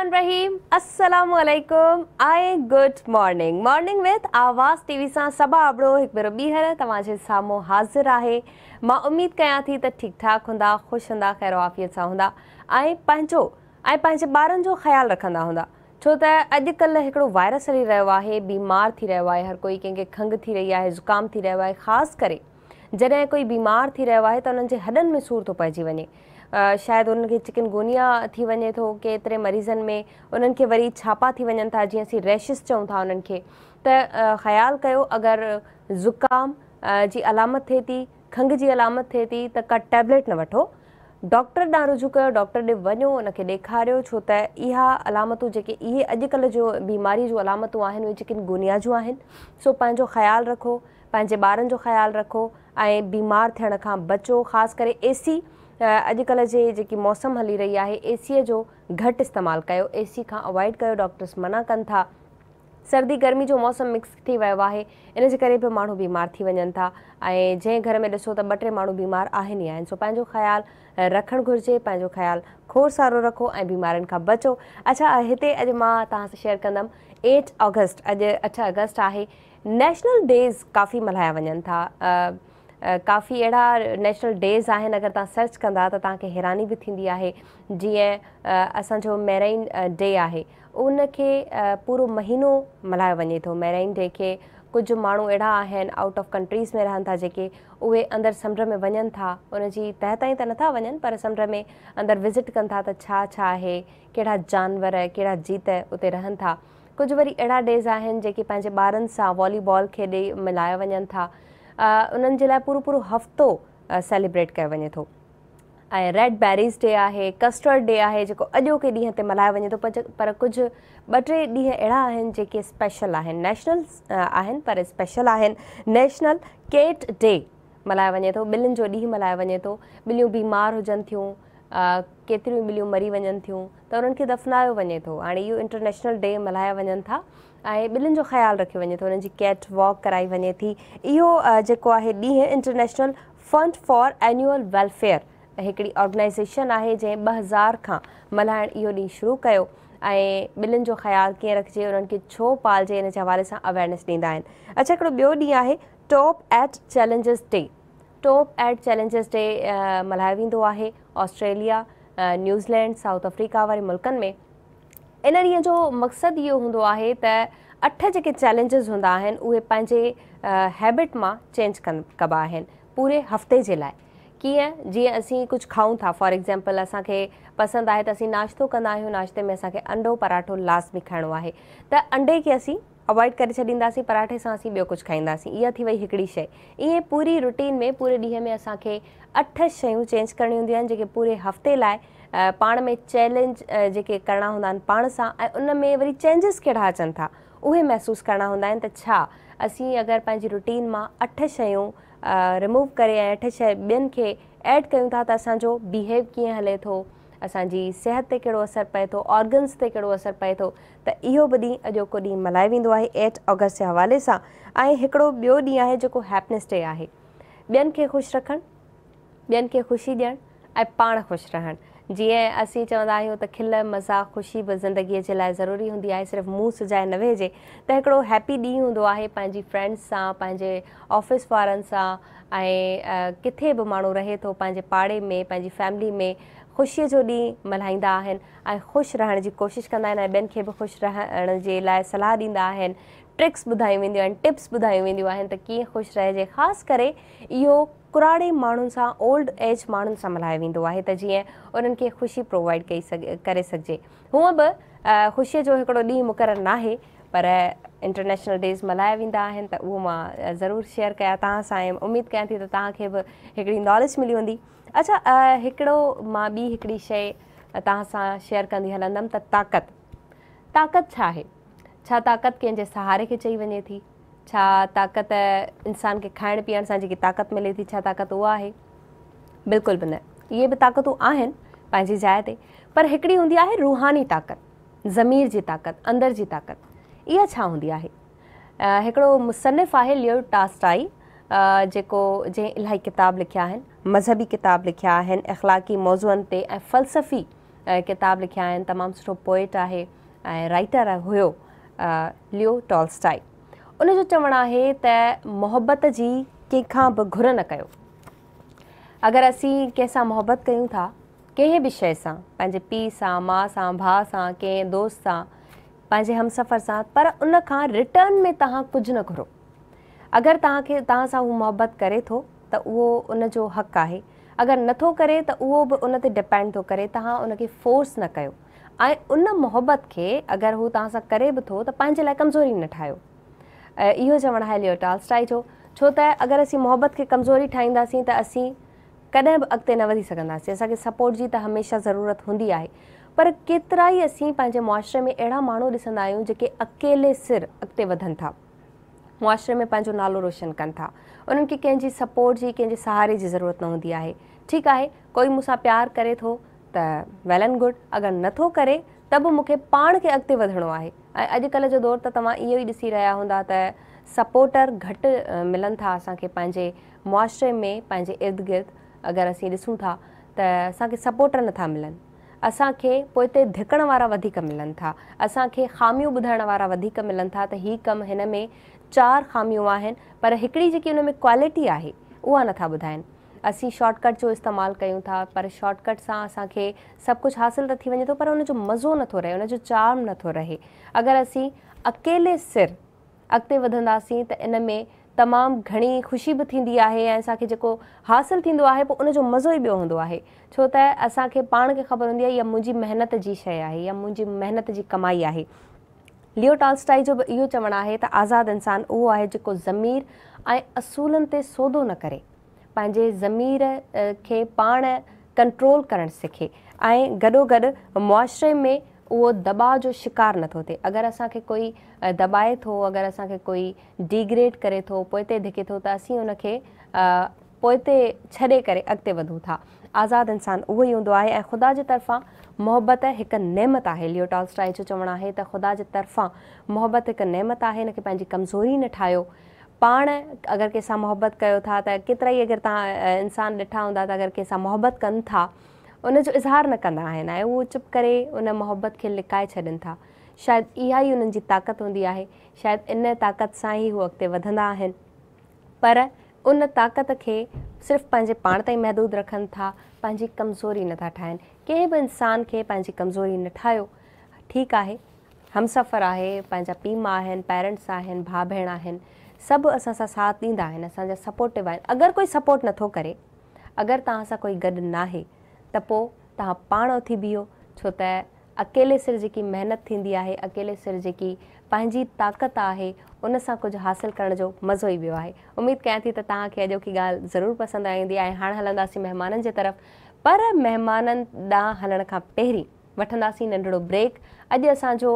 आहे मां उमेदु कयां थी त ठीकु ठाक हूंदा ख़ुशि हूंदा ख़ैरु आफ़ीअ सां हूंदा ऐं पंहिंजो ऐं पंहिंजे ॿारनि जो ख़्यालु रखंदा हूंदा छो त अॼुकल्ह हिकिड़ो वायरस हली रहियो आहे बीमार थी रहियो आहे हर कोई कंहिंखे खंघि थी रही आहे ज़ुकाम थी रहियो आहे ख़ासि करे जॾहिं कोई बीमार थी रहियो आहे त हुननि जे हॾनि में सूरु थो पइजी वञे शायदि उन्हनि चिकनगुनिया थी वञे थो के एतिरे मरीज़नि में उन्हनि खे वरी छापा थी वञनि था जीअं असां रेशिस चऊं था उन्हनि खे त ख़्यालु कयो अगरि ज़ुकाम जी अलामत थिए थी खंघ जी अलामत थिए थी त कट टेबलेट न वठो डॉक्टर ॾांहुं रुजू कयो डॉक्टर ॾे वञो उनखे ॾेखारियो छो त इहा अलामतूं जेके इहे अॼुकल्ह जो बीमारी जूं अलामतूं आहिनि उहे गुनिया जूं आहिनि सो पंहिंजो ख़्यालु रखो पंहिंजे ॿारनि जो ख़्यालु रखो ऐं बीमार थियण खां बचो ख़ासि करे एसी अॼुकल्ह जे जेकी मौसम हली रही आहे एसीअ जो घटि इस्तेमालु कयो एसी खां अवॉइड कयो डॉक्टर्स मना कनि था सर्दी गर्मी जो मौसम मिक्स थी वियो आहे इनजे करे बि माण्हू बीमार थी वञनि था ऐं जंहिं घर में ॾिसो त ॿ टे माण्हू बीमार आहिनि ई आहिनि सो पंहिंजो ख़्यालु रखणु घुरिजे पंहिंजो ख़्यालु खोर सारो रखो ऐं बीमारियुनि खां बचो अच्छा हिते अॼु मां तव्हां सां शेयर कंदमि एट ऑगस्ट अॼु अठ अगस्त आहे नेशनल डेज़ काफ़ी मल्हाया वञनि था काफ़ी अहिड़ा नेशनल डेज़ आहिनि अगरि तव्हां सर्च कंदा त तव्हांखे हैरानी बि थींदी आहे जीअं असांजो मैराइन डे आहे उनखे पूरो महीनो मल्हायो वञे थो मैराइन डे खे कुझु माण्हू अहिड़ा आहिनि आउट ऑफ कंट्रीज़ में रहनि था जेके उहे अंदरि समुंड में वञनि था उनजी तह ताईं त नथा वञनि पर समुंड में अंदरि विज़िट कनि था त छा छा आहे कहिड़ा जानवर कहिड़ा जीत उते रहनि था कुझु वरी अहिड़ा डेज़ आहिनि जेके पंहिंजे ॿारनि सां वॉलीबॉल खेॾे मिलाया वञनि था उन्हनि जे लाइ पूरो पूरो हफ़्तो सेलिब्रेट कयो वञे थो ऐं रेडबैरीस डे आहे कस्टर्ड डे आहे जेको अॼोके ॾींहं ते मल्हाए वञे थो पर कुझु ॿ टे ॾींहं अहिड़ा आहिनि जेके स्पेशल आहिनि नेशनल आहिनि पर स्पेशल आहिनि नेशनल केट डे मल्हाए वञे थो ॿिलियुनि जो ॾींहुं मल्हाए वञे थो ॿिलियूं बीमार हुजनि थियूं केतिरियूं ॿिलियूं मरी वञनि थियूं त उन्हनि खे दफ़नायो वञे थो हाणे इहो इंटरनेशनल डे मल्हाया वञनि था ऐं जो ख़्यालु रखियो वञे थो उन्हनि जी कैट वॉक कराई वञे थी इहो जेको आहे ॾींहुं international fund for annual welfare हिकिड़ी ऑर्गनाइज़ेशन आहे जंहिं ॿ हज़ार खां मल्हाइण इहो ॾींहुं शुरू कयो ऐं जो ख़्यालु कीअं रखिजे उन्हनि खे छो पालिजे इन जे हवाले सां अवेयरनेस ॾींदा आहिनि अच्छा हिकिड़ो ॿियो ॾींहुं आहे top eight challenges day top eight challenges day मल्हायो वेंदो आहे ऑस्ट्रेलिया न्यूज़ीलैंड साउथ अफ्रीका वारे मुल्कनि में इन ॾींहं जो मक़सदु इहो हूंदो आहे त अठ जेके चैलेंजेस हूंदा आहिनि उहे पंहिंजे हैबिट मां चेंज कबा आहिनि पूरे हफ़्ते जे लाइ कीअं जीअं असीं कुझु खाऊं था फॉर एक्ज़ाम्पल असांखे पसंदि आहे त असीं नाश्तो कंदा आहियूं नाश्ते में असांखे अंडो पराठो लाज़मी बि खाइणो आहे त अंडे खे असीं अवॉइड करे छॾींदासीं पराठे सां असीं ॿियो कुझु खाईंदासीं इहा थी वई हिकिड़ी शइ ईअं पूरी रुटीन में पूरे ॾींहं में असांखे अठ शयूं चेंज करणी हूंदियूं आहिनि जेके पूरे हफ़्ते लाइ पाण में चैलेंज जेके करणा हूंदा आहिनि पाण सां ऐं उन में वरी चेंजिस कहिड़ा अचनि था उहे महसूसु करणा हूंदा आहिनि त छा असीं अगरि पंहिंजी रुटीन मां अठ शयूं रिमूव करे ऐं अठ शइ ॿियनि खे एड कयूं था त असांजो बिहेव कीअं हले थो असांजी सिहत ते कहिड़ो असरु पए थो ऑर्गन्स ते कहिड़ो असरु पए थो त इहो बि ॾींहुं अॼोको ॾींहुं मल्हायो वेंदो आहे एट ऑगस्ट जे हवाले सां ऐं हिकिड़ो ॿियो ॾींहुं आहे जेको हैप्पीनेस डे आहे ॿियनि खे ख़ुशि रखणु ॿियनि खे ख़ुशी ॾियणु ऐं पाण ख़ुशि रहणु जीअं असीं चवंदा आहियूं त खिल मज़ाक ख़ुशी बि ज़िंदगीअ जे लाइ ज़रूरी हूंदी आहे सिर्फ़ु मुंहुं सिझाए न वेहिजे त हिकिड़ो हैप्पी ॾींहुं हूंदो आहे पंहिंजी फ्रैंड्स सां पंहिंजे ऑफिस वारनि सां ऐं किथे बि माण्हू रहे थो पंहिंजे पाड़े में पंहिंजी फैमिली में ख़ुशीअ जो ॾींहुं मल्हाईंदा आहिनि ऐं ख़ुशि रहण जी कोशिशि कंदा आहिनि ऐं ॿियनि खे बि ख़ुशि रहण जे लाइ सलाह ॾींदा आहिनि ट्रिक्स ॿुधायूं वेंदियूं आहिनि टिप्स ॿुधायूं वेंदियूं आहिनि त कीअं ख़ुशि रहिजे ख़ासि करे इहो कुराड़े माण्हुनि सां ओल्ड एज माण्हुनि सां मल्हायो वेंदो आहे त जीअं उन्हनि खे ख़ुशी प्रोवाइड कई सघे करे सघिजे हूअं बि ख़ुशीअ जो हिकिड़ो ॾींहुं मुक़ररु नाहे पर इंटरनेशनल डेज़ मल्हाया वेंदा आहिनि त उहो मां ज़रूरु शेयर कयां तव्हां सां ऐं उमेदु कयां थी त तव्हांखे बि हिकिड़ी नॉलेज मिली वेंदी अच्छा हिकिड़ो मां ॿी हिकिड़ी शइ तव्हां सां शेयर कंदी हलंदमि त ताक़त ताक़त छा आहे छा ताक़त कंहिंजे सहारे खे चई वञे थी छा ताक़त इंसान खे खाइण पीअण सां जेकी ताक़त मिले थी छा ताक़त उहा आहे बिल्कुलु बि न इहे बि ताक़तूं आहिनि पंहिंजी जाइ ते पर हिकिड़ी हूंदी आहे रूहानी ताक़त ज़मीर जी ताक़त अंदरि जी ताक़त इहा छा हूंदी आहे हिकिड़ो मुसनफ़ु आहे लियो टास्टाई जेको जंहिं इलाही किताब लिखिया आहिनि मज़हबी किताब लिखिया आहिनि अख़लाक़ी मौज़ुअनि ते ऐं फ़लसफ़ी किताब लिखिया आहिनि तमामु सुठो पोएट आहे ऐं राइटर हुयो लियो टोल्स्टाइ उन जो चवणु आहे त मोहबत जी कंहिंखां बि घुर न कयो अगरि असीं कंहिं सां कयूं था कंहिं बि शइ सां पंहिंजे पीउ सां माउ सां भाउ सां कंहिं दोस्त सां पंहिंजे हमसफ़र सां पर उनखां रिटर्न में तव्हां कुझु न घुरो अगरि तव्हांखे तव्हां सां हू मोहबत करे थो त उहो उनजो हक़ आहे अगरि नथो करे त उहो बि उन ते डिपेंड थो करे तव्हां उन खे फोर्स न कयो ऐं उन मोहबत खे अगरि हू तव्हां सां करे बि थो त पंहिंजे लाइ कमज़ोरी न ठाहियो ऐं इहो चवणु आहे लो टाल जो छो त अगरि असीं मोहबत खे कमज़ोरी ठाहींदासीं त असीं कॾहिं बि अॻिते न वधी सघंदासीं असांखे सपोर्ट जी त हमेशह ज़रूरत हूंदी आहे पर केतिरा ई असीं पंहिंजे मुआशरे में अहिड़ा माण्हू ॾिसंदा आहियूं जेके अकेले सिर अॻिते वधनि था मुआशरे में पंहिंजो नालो रोशन कनि था उन्हनि खे कंहिंजी सपोट जी कंहिंजे सहारे जी ज़रूरत न हूंदी आहे ठीकु आहे कोई मूंसां प्यारु करे थो त एंड गुड अगरि नथो करे त बि मूंखे पाण खे अॻिते वधिणो आहे ऐं अॼुकल्ह जो दौरु त तव्हां इहो ई ॾिसी रहिया हूंदा त सपोटर घटि मिलनि था असांखे पंहिंजे मुआशरे में पंहिंजे इर्द गिर्द अगरि असीं ॾिसूं था त असांखे सपोटर नथा मिलनि असांखे पोइ धिकण वारा वधीक मिलनि था असांखे ख़ामियूं ॿुधाइण वारा वधीक मिलनि था त इहे कमु हिन में चार ख़ामियूं आहिनि पर हिकिड़ी जेकी उन में क्वालिटी आहे उहा नथा ॿुधाइनि असीं शॉर्टकट जो इस्तेमालु कयूं था पर शॉर्टकट सां असांखे सभु कुझु हासिलु त थी वञे थो पर उन जो मज़ो नथो रहे उन जो चार नथो रहे अगरि असीं अकेले सिर अॻिते वधंदासीं त इन में तमामु घणी ख़ुशी बि थींदी आहे ऐं असांखे जेको हासिलु थींदो आहे पोइ उनजो मज़ो ई ॿियो हूंदो आहे छो त असांखे पाण खे ख़बर हूंदी आहे इहा मुंहिंजी महिनत जी शइ आहे या मुंहिंजी महिनत जी कमाई आहे टॉल्स्टाई जो बि इहो चवणु आहे त आज़ादु इंसानु उहो आहे जेको ज़मीर ऐं असूलनि ते सौदो न करे पंहिंजे ज़मीर खे पाण कंट्रोल करणु सिखे ऐं गॾोगॾु मुआशरे में उहो दॿाउ जो शिकार नथो थिए अगरि असांखे कोई दॿाए थो अगरि असांखे कोई डिग्रेड करे थो पोइ ते धिके थो त असीं उनखे पोइ ते छॾे करे अॻिते वधूं था आज़ादु इंसान उहो ई हूंदो आहे ऐं ख़ुदा जे तरफ़ां मुहबत हिकु नेमत आहे लियो टॉल्स्टाई जो चवणु आहे त ख़ुदा जे तरफ़ां मुहबत हिकु नेमत आहे हिनखे पंहिंजी कमज़ोरी न ठाहियो पाण अगरि कंहिंसां मुहबत कयो था त केतिरा ई अगरि तव्हां इंसान ॾिठा हूंदा त अगरि कंहिंसां मुहबत कनि था उन जो इज़हार न कंदा आहिनि ऐं उहो चुप करे उन मुहबत खे लिकाए छॾनि था शायदि इहा ई उन्हनि जी ताक़त हूंदी आहे शायदि इन ताक़त सां ई हू अॻिते वधंदा आहिनि पर उन ताक़त खे सिर्फ़ु पंहिंजे पाण ताईं महदूदु रखनि था पंहिंजी कमज़ोरी नथा ठाहिनि कंहिं बि इंसान खे पंहिंजी कमज़ोरी न ठाहियो ठीकु आहे हमसफ़र आहे पंहिंजा पीउ माउ आहिनि पेरेंट्स आहिनि भाउ भेण आहिनि सभु असां सां साथ ॾींदा आहिनि असांजा सपोर्टिव आहिनि अगरि कोई सपोर्ट नथो करे अगरि तव्हां सां कोई गॾु नाहे त पोइ तव्हां पाण उथी बीहो छो त अकेले सिर जेकी महिनत थींदी आहे अकेले सिर जेकी पंहिंजी ताक़त आहे उन सां कुझु हासिलु करण जो मज़ो ई वियो आहे उमेदु कयां थी त तव्हांखे अॼोकी ॻाल्हि ज़रूरु पसंदि आईंदी आहे हाणे हलंदासीं महिमाननि जे तरफ़ पर महिमाननि ॾांहुं हलण खां पहिरीं वठंदासीं नंढिड़ो ब्रेक अॼु असांजो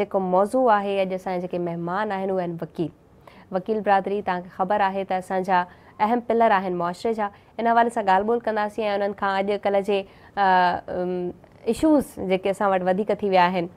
जेको मौज़ू आहे अॼु असांजा जेके महिमान आहिनि उहे आहिनि वकील वकील बरादरी तव्हांखे ख़बर आहे त असांजा अहम पिलर आहिनि मुआशरे जा इन हवाले सां ॻाल्हि ॿोल कंदासीं ऐं उन्हनि खां अॼुकल्ह जे इशूज़ जेके असां वटि वधीक थी विया आहिनि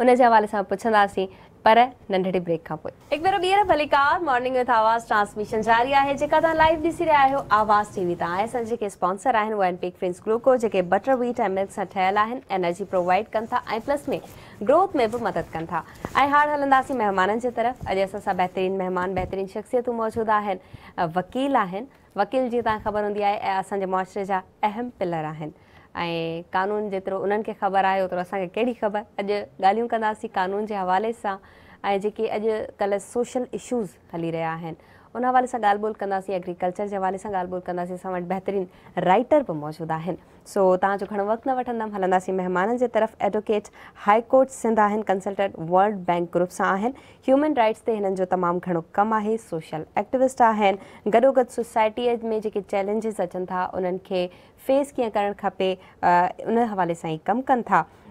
उन जे हवाले सां पुछंदासीं पर नंढड़ी ब्रेक खां पोइ हिकु भेरो ॿीहर भली morning morning with Awaz transmission जारी आहे जेका तव्हां लाइव ॾिसी रहिया आहियो आवाज़ टीवी वी तां ऐं असांजे जेके स्पोन्सर आहिनि उहे एम पीक फ्रिंड्स ग्रुको जेके बटर वीट एम मिल्क सां ठहियलु आहिनि एनर्जी प्रोवाइड कनि था ऐं प्लस में ग्रोथ में बि मदद कनि था ऐं हाणे हलंदासीं महिमाननि जे तरफ़ अॼु असां सां बहितरीनु महिमान बहितरीनु शख़्सियतूं मौजूदु आहिनि वकील आहिनि वकील जी तव्हांखे ख़बर हूंदी आहे ऐं असांजे मुआशरे जा अहम पिलर आहिनि ऐं क़ानून जेतिरो उन्हनि खे ख़बर आहे ओतिरो असांखे कहिड़ी ख़बर अॼु ॻाल्हियूं कंदासीं क़ानून जे हवाले सां ऐं जेके अॼुकल्ह सोशल इशूज़ हली रहिया आहिनि उन हवाले सां ॻाल्हि ॿोल कंदासीं एग्रीकल्चर जे हवाले सां ॻाल्हि ॿोल कंदासीं असां वटि बहितरीनु राइटर बि मौजूदु आहिनि सो तव्हांजो घणो वक़्तु न वठंदमि हलंदासीं महिमाननि जे तरफ़ एडवोकेट हाई कोर्ट सिंध आहिनि कंसल्टेंट वर्ल्ड बैंक ग्रुप सां आहिनि ह्यूमन राइट्स ते हिननि जो तमामु घणो कमु आहे सोशल एक्टिविस्ट आहिनि गॾोगॾु सोसाइटीअ में जेके चैलेंजेस अचनि था उन्हनि खे फेस कीअं करणु खपे उन हवाले सां ई कमु कनि था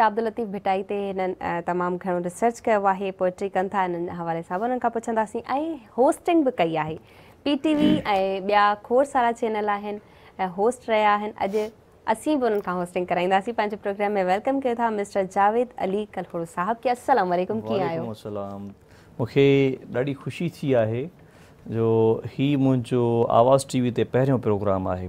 लतीफ़ भिटाई ते हिननि तमामु घणो रिसर्च कयो आहे पोएट्री कनि था हिननि हवाले सां उन्हनि खां पुछंदासीं ऐं होस्टिंग बि कई आहे पी टी वी ऐं ॿिया खोड़ सारा चैनल आहिनि ऐं होस्ट रहिया आहिनि अॼु असीं बि उन्हनि खां होस्टिंग कराईंदासीं पंहिंजे प्रोग्राम में वेलकम कयो था मिस्टर जावेद अली कलखोड़ो साहिब की आहियो मूंखे ॾाढी ख़ुशी थी आहे जो हीउ मुंहिंजो आवाज़ टी वी ते पहिरियों प्रोग्राम आहे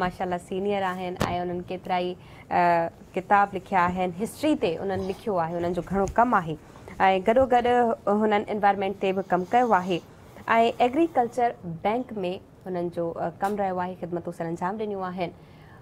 ماشاء اللہ سینئر ہیں ان کے قاب ل لکھنسٹری ان لکھو ہے ان گرو گھنٹ اینوائرمینٹ بھی کم کیا ہے ایگریکلچر بینک میں انم رہا ہے خدمتوں سے انجام دنوں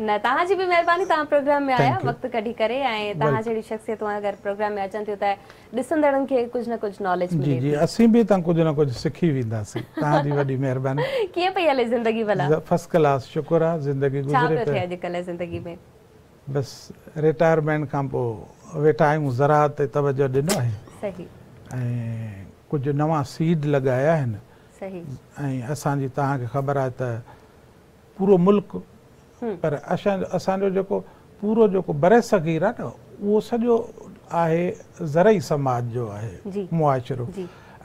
न तव्हांजी बि महिरबानी तव्हां प्रोग्राम में आया वक़्तु कढी करे ऐं तव्हां जहिड़ी शख़्सियतूं अगरि प्रोग्राम में अचनि थियूं त ॾिसंदड़नि खे कुझु न कुझु नॉलेज जी जी असीं बि तव्हां कुझु न कुझु सिखी वेंदासीं तव्हांजी वॾी महिरबानी कीअं पई हले ज़िंदगी भला फर्स्ट क्लास शुक्रु आहे ज़िंदगी गुज़रे पई अॼुकल्ह ज़िंदगी में बसि रिटायरमेंट खां पोइ वेठा आहियूं ज़रा ते तवजो ॾिनो आहे सही ऐं कुझु नवां सीड लॻाया आहिनि सही ऐं असांजी तव्हांखे ख़बर आहे त पूरो मुल्क़ पर असांजो असांजो जेको पूरो जेको सगीर आहे न उहो सॼो आहे ज़रई समाज जो आहे मुआशिरो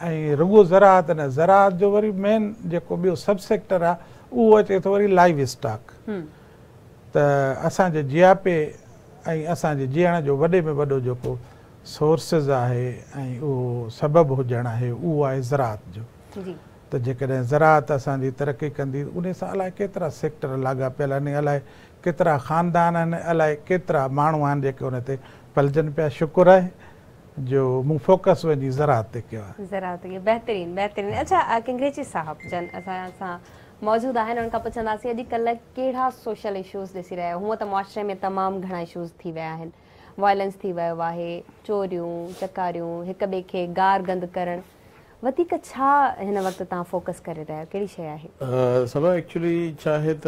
ऐं रुगो ज़रात न ज़रात जो वरी मेन जेको ॿियो सब सेक्टर आहे उहो अचे थो वरी लाइव स्टॉक त असांजे जियापे ऐं असांजे जीअण जो वॾे में वॾो जेको सोर्सिस आहे ऐं उहो सबबु हुजणु आहे उहो आहे ज़रात जो त जेकॾहिं ज़रात असांजी तरक़ी कंदी उन सां अलाए केतिरा सेक्टर लाॻा आहिनि अलाए केतिरा ख़ानदान आहिनि अलाए केतिरा माण्हू आहिनि जेके उन ते पलजनि पिया शुकुर आहे जो मूं फोकस वञी ज़रात ते मौजूदु आहिनि कहिड़ा सोशल ॾिसी रहिया हुअं तमामु घणा इशूज़ थी विया आहिनि वायलेंस थी वियो आहे चोरियूं चकारियूं हिक ॿिए खे गार गंद करणु वधीक छा हिन वक़्तु तव्हां फोकस करे रहिया आहियो कहिड़ी शइ आहे छा आहे त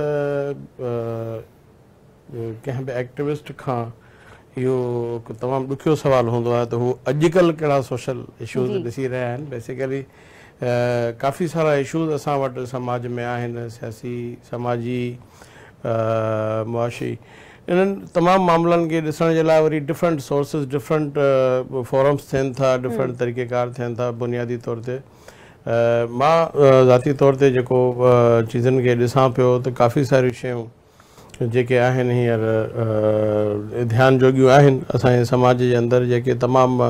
कंहिं बि एक्टिविस्ट खां इहो तमामु ॾुखियो सुवालु हूंदो आहे त हू अॼुकल्ह कहिड़ा सोशल इशूज़ ॾिसी रहिया आहिनि बेसिकली काफ़ी सारा इशूज़ असां वटि समाज में आहिनि सियासी समाजी मुआशी इन्हनि तमामु मामलनि खे ॾिसण जे लाइ वरी डिफरेंट सोर्सिस डिफरेंट फॉरम्स थियनि था डिफरेंट तरीक़ेकार थियनि था बुनियादी तौर ते मां ज़ाती तौर ते जेको चीज़नि खे ॾिसां पियो त काफ़ी सारी शयूं जेके आहिनि हींअर ध्यानु जोगियूं आहिनि असांजे समाज जे अंदरि जेके तमामु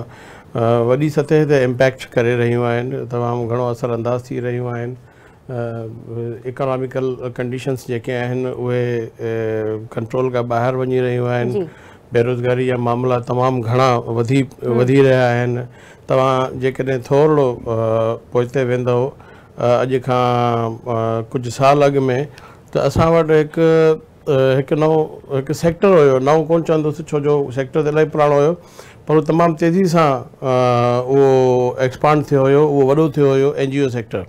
वॾी सतह ते इम्पेक्ट करे रहियूं आहिनि तमामु घणो असर थी रहियूं आहिनि اکنامکل کنڈیشنس جو کنٹرول کا باہر وی جی۔ رہی ہیں بےروزگاری یا معاملہ تمام گھڑا رہا تا جی تھوڑا پوت و اج کچھ سال اگ میں تو اٹھ ایک سیکٹر ہو نا چند چو جو سیکٹر تو ال تمام تیزی سے وہ ایکسپانڈ تھو وہ وڈو این جی او سیکٹر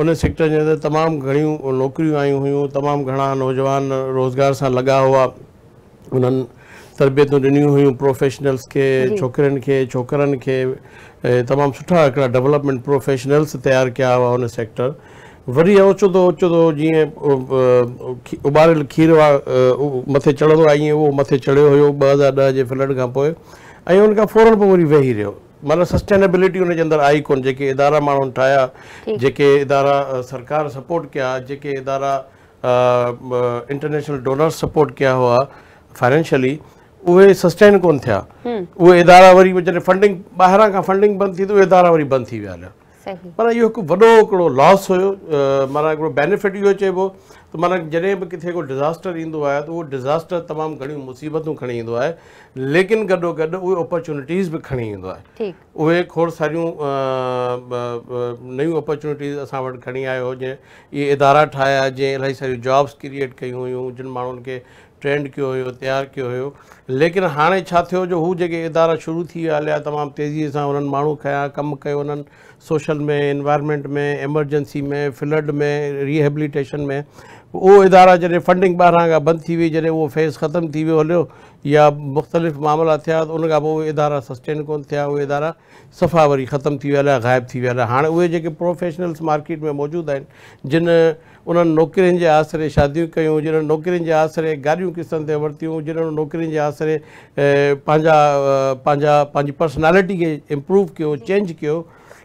उन सेक्टर जे अंदरु तमामु घणियूं नौकरियूं आयूं हुयूं तमामु घणा नौजवान रोज़गार सां लॻा हुआ उन्हनि तरबियतूं ॾिनियूं हुयूं प्रोफेशनल्स खे छोकिरिन खे छोकरनि खे ऐं तमामु सुठा हिकिड़ा डेवलपमेंट प्रोफेशनल्स तयारु कया हुआ उन सेक्टर वरी ओचो थो ओचो थो जीअं उॿारियल खीर आहे मथे चढ़ंदो आहे ईअं उहो मथे चढ़ियो हुयो ॿ हज़ार ॾह जे फ्लड खां पोइ ऐं उनखां फोरन पोइ वरी वेही रहियो مطلب سسٹینیبلٹی ان کے اندر آئی کون جے ادارہ میعا جے ادارہ سرکار سپورٹ کیا ادارہ انٹرنیشنل ڈونرس سپورٹ کیا ہوا فائنینشلی اے سسٹین کون تھے وہ ادارہ ویری جنگ فنڈنگ باہر کا فنڈنگ بند تھی تو وہ ادارہ بند ت पर इहो हिकु वॾो हिकिड़ो लॉस हुयो माना हिकिड़ो बेनिफिट इहो चइबो त माना जॾहिं बि किथे को डिज़ास्टर ईंदो आहे त उहो डिज़ास्टर तमामु घणियूं मुसीबतूं खणी ईंदो आहे लेकिन गॾो गॾु उहे अपॉर्चुनिटीज़ बि खणी ईंदो आहे उहे खोड़ सारियूं नयूं अपॉर्चुनिटीज़ असां वटि खणी आयो जंहिं इहे इदारा ठाहिया जीअं इलाही सारियूं जॉब्स क्रिएट कयूं हुयूं जिन माण्हुनि खे ट्रेंड कयो हुयो तयारु कयो हुयो लेकिन हाणे छा थियो जो हू जेके इदारा शुरू थी विया हलिया तमामु तेज़ीअ सां हुननि माण्हू खयां कमु سوشل میں انوائرمنٹ میں ایمرجنسی میں فلڈ میں ریہیبلیٹیشن میں وہ ادارہ جن فنڈنگ باہر کا بند کی وہ فیس ختم کی وی ہلو یا مختلف معاملات تھے ان کا وہ ادارہ سسٹین کو ادارہ سفا وی ختم تا غائب تھی ہاں وہنلس مارکیٹ میں موجودہ جن ان نوکری کے آسرے شادی کروکرین کے آسرے گاڑی قسط و جن نوکرین کے آسرے پرسنالٹی کے امپروو کی چینج ک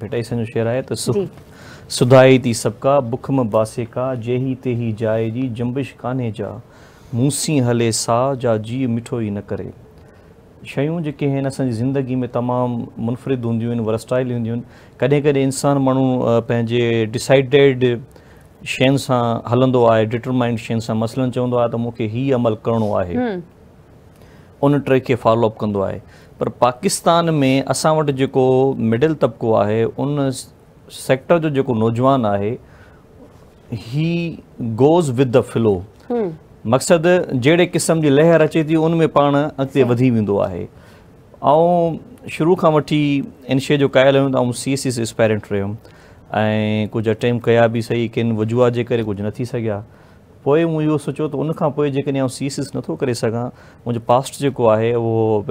بیٹا بٹھو شہر آئے تو جی۔ سدائی تی سب کا بکھم باسے کا ہی جائے جی جمبش کانے جا موسی ہلے سا جا جی مٹھو ہی نہ کرے شیوں ہیں شکے زندگی میں تمام منفرد ورسٹائل وسٹائل ہوں کدے کدے انسان مانو موجے ڈسائڈیڈ شیئن سا ہلو ہے ڈٹرمائنڈ شی چوندو چاہیے تو من ہی عمل کرنو آئے ان کے فالو اپ کندو آئے पर पाकिस्तान में असां वटि जेको मिडिल तबिको आहे उन सेक्टर जो जेको नौजवान आहे he goes with the flow मक़सदु जहिड़े क़िस्म जी लहर अचे थी उन में पाण अॻिते वधी वेंदो आहे ऐं शुरू खां वठी इन शइ जो कयल हुयुमि त एस एस इस्पाइरेंट रहियुमि ऐं कुझु अटैम्प कया बि सही किन वजूह जे करे कुझु न थी सघिया تو میرے سوچو تو ان سی ایس ایس نتوں کر سا پاسٹ جو ہے وہ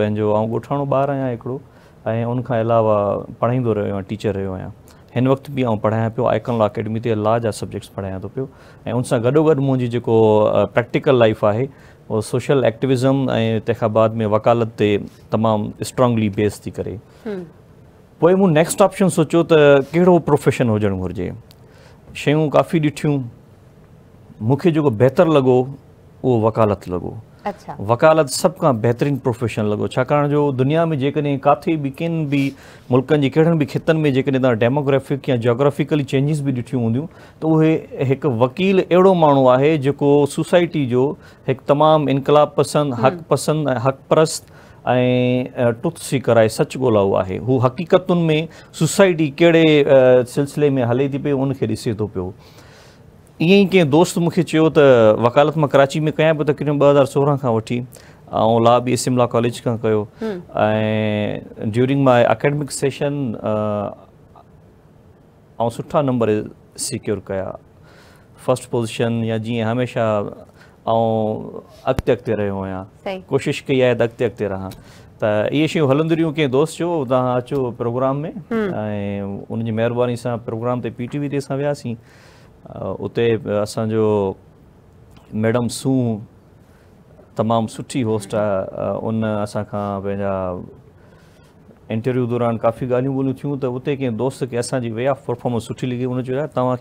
گوٹھانوں بار آیا ایکڑو انہوں پڑھائی رواں ٹیچر رہو آیا ان وقت بھی آؤں پڑھیاں پی آئکن لا اکیڈمی لا جا سبجیکٹس پڑھایا تو پیسہ گڑو گھو پریکٹل لائف ہے وہ سوشل ایکٹویزم تکھاد میں وکالت سے تمام اسٹرانگلی بیس تھی کرے نیکسٹ آپشن سوچو تو کہڑو پروفیشن ہوجن گرجے شاف ڈ मूंखे जेको बहितरु लॻो उहो वकालत लॻो वकालत सभु खां बहितरीनु प्रोफेशन लॻो छाकाणि जो दुनिया में जेकॾहिं किथे बि किन बि मुल्कनि जे कहिड़नि बि ख़ितनि में जेकॾहिं तव्हां डेमोग्राफिक या जोग्राफिकली चेंजिस बि ॾिठियूं हूंदियूं त उहे हिकु वकील अहिड़ो माण्हू आहे जेको सोसाइटी जो हिकु तमामु इनकलाब पसंदि हक़ पसंदि ऐं परस्त ऐं टुट सिकर सच सच ॻोल्हाओ आहे हू हक़ीक़तुनि में सोसाइटी कहिड़े सिलसिले में हले थी पई उनखे ॾिसे थो पियो یہ دوست وکالت میں کراچی میں کیاں پہ بزار سورہ کا ویٹ اور لا بھی شملہ کالج کا سیشن اور سٹا نمبر سیکور کر فسٹ پوزیشن یا جی ہمیشہ اور کوشش کی رہا تے شو ہلدر دوست چھ اچھو پروگرام میں ان کی مہربانی سے پوگرام سے پی ٹی ویسے ویاسی اتنے او میڈم سوں تمام سٹھی ہوسٹ آسان کاٹرویو دوران کافی گال بولیں تھیں تو اتنے کئی دوست پرفارمینس لگی انہوں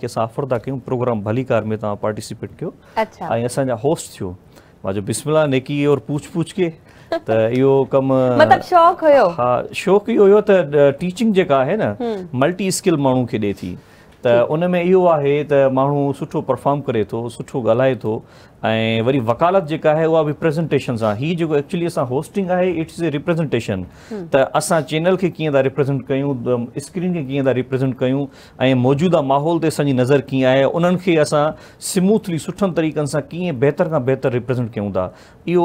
کے آفر تھا کریں پوگرام بھلی کار میں تاکہ پارٹیسپیٹ کر ہوسٹ تھو بسمل نیکی اور پوچھ پوچھ کے تو یہ کمق شوق یہ ہو ٹا ہے نا ملٹ اسکل می تھی त उनमें इहो आहे त माण्हू सुठो परफॉर्म करे थो सुठो ॻाल्हाए थो ویری وکالت جا بھی پریزنٹن سے یہ جو ایچولی ہوسٹنگ ہے اٹس اے ریپریزنٹن تو اب چینل کے کتنے ریپرزینٹ کر اسکرین کے کتنے ریپریزینٹ کروں موجودہ ماحول ابھی نظر کی ان سموتھلی سریقن سے کیوں بہتر کا بہتر ریپریزینٹ کوں یہ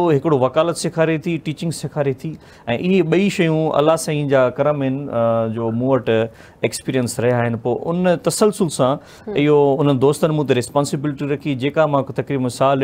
وکالت سکھارے تھی ٹیچنگ سکھارے تھی یہ بئی شیئر اللہ سین جا کر میں جو مٹ ایکسپیرینس رہا ان تسلسل سے او ان دوستوں میں رسپونسبلٹی رکھی تقریباً سال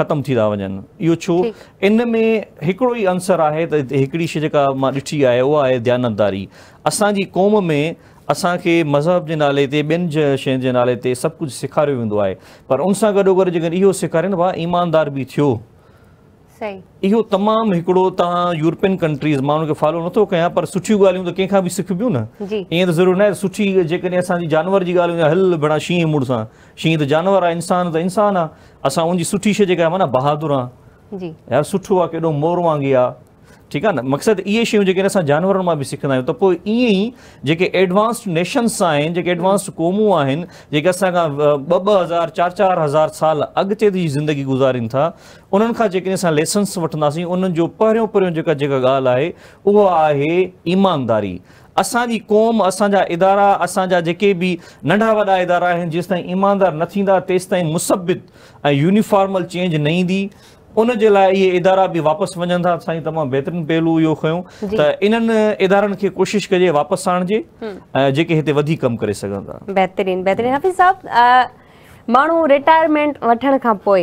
ختم تھی تھا وجہ یہ آنسر آئے ڈھیٹ آپ ہے دھیانداری اصان قوم میں اصا کے مذہب کے نالے سے بین جالے سے سب کچھ سکھارے ویسے پر انسان گڑو گرو سکھارے نہ ایماندار بھی تھوڑی یہ تمام تعاون یوروپین کنٹریز میں فالو نتوں کر سٹا بھی سیکھبیوں نے یہ تو ضرور نہ جانور کی شیئہ مڑ سے شیئہ تو جانور انسان تو انسان آ اصا ان کی سٹھی شیئر ہے منہ بہادرا یار سٹو ہے کیونکہ مور واگے ٹھیک ہے نا مقصد یہ شیئر جانور سکھا تو ایڈوانس نیشنس آئین ایڈوانس قوموین جے اصا ہزار چار چار ہزار سال اگتے زندگی گزارن تھا ان لیسنس واس پریوں ایمانداری असांजी क़ौम असांजा इदारा असांजा जेके बि नंढा वॾा इदारा आहिनि जेसिताईं ईमानदार न थींदा तेसिताईं मुसबित ऐं यूनिफॉर्मल चेंज न ईंदी उन जे लाइ इहे इदारा बि वापसि वञनि था साईं तमामु बहितरीनु पहलू इहो खयो त इन्हनि इदारनि खे कोशिशि कजे वापसि आणिजे ऐं जेके हिते वधीक कमु करे सघनि था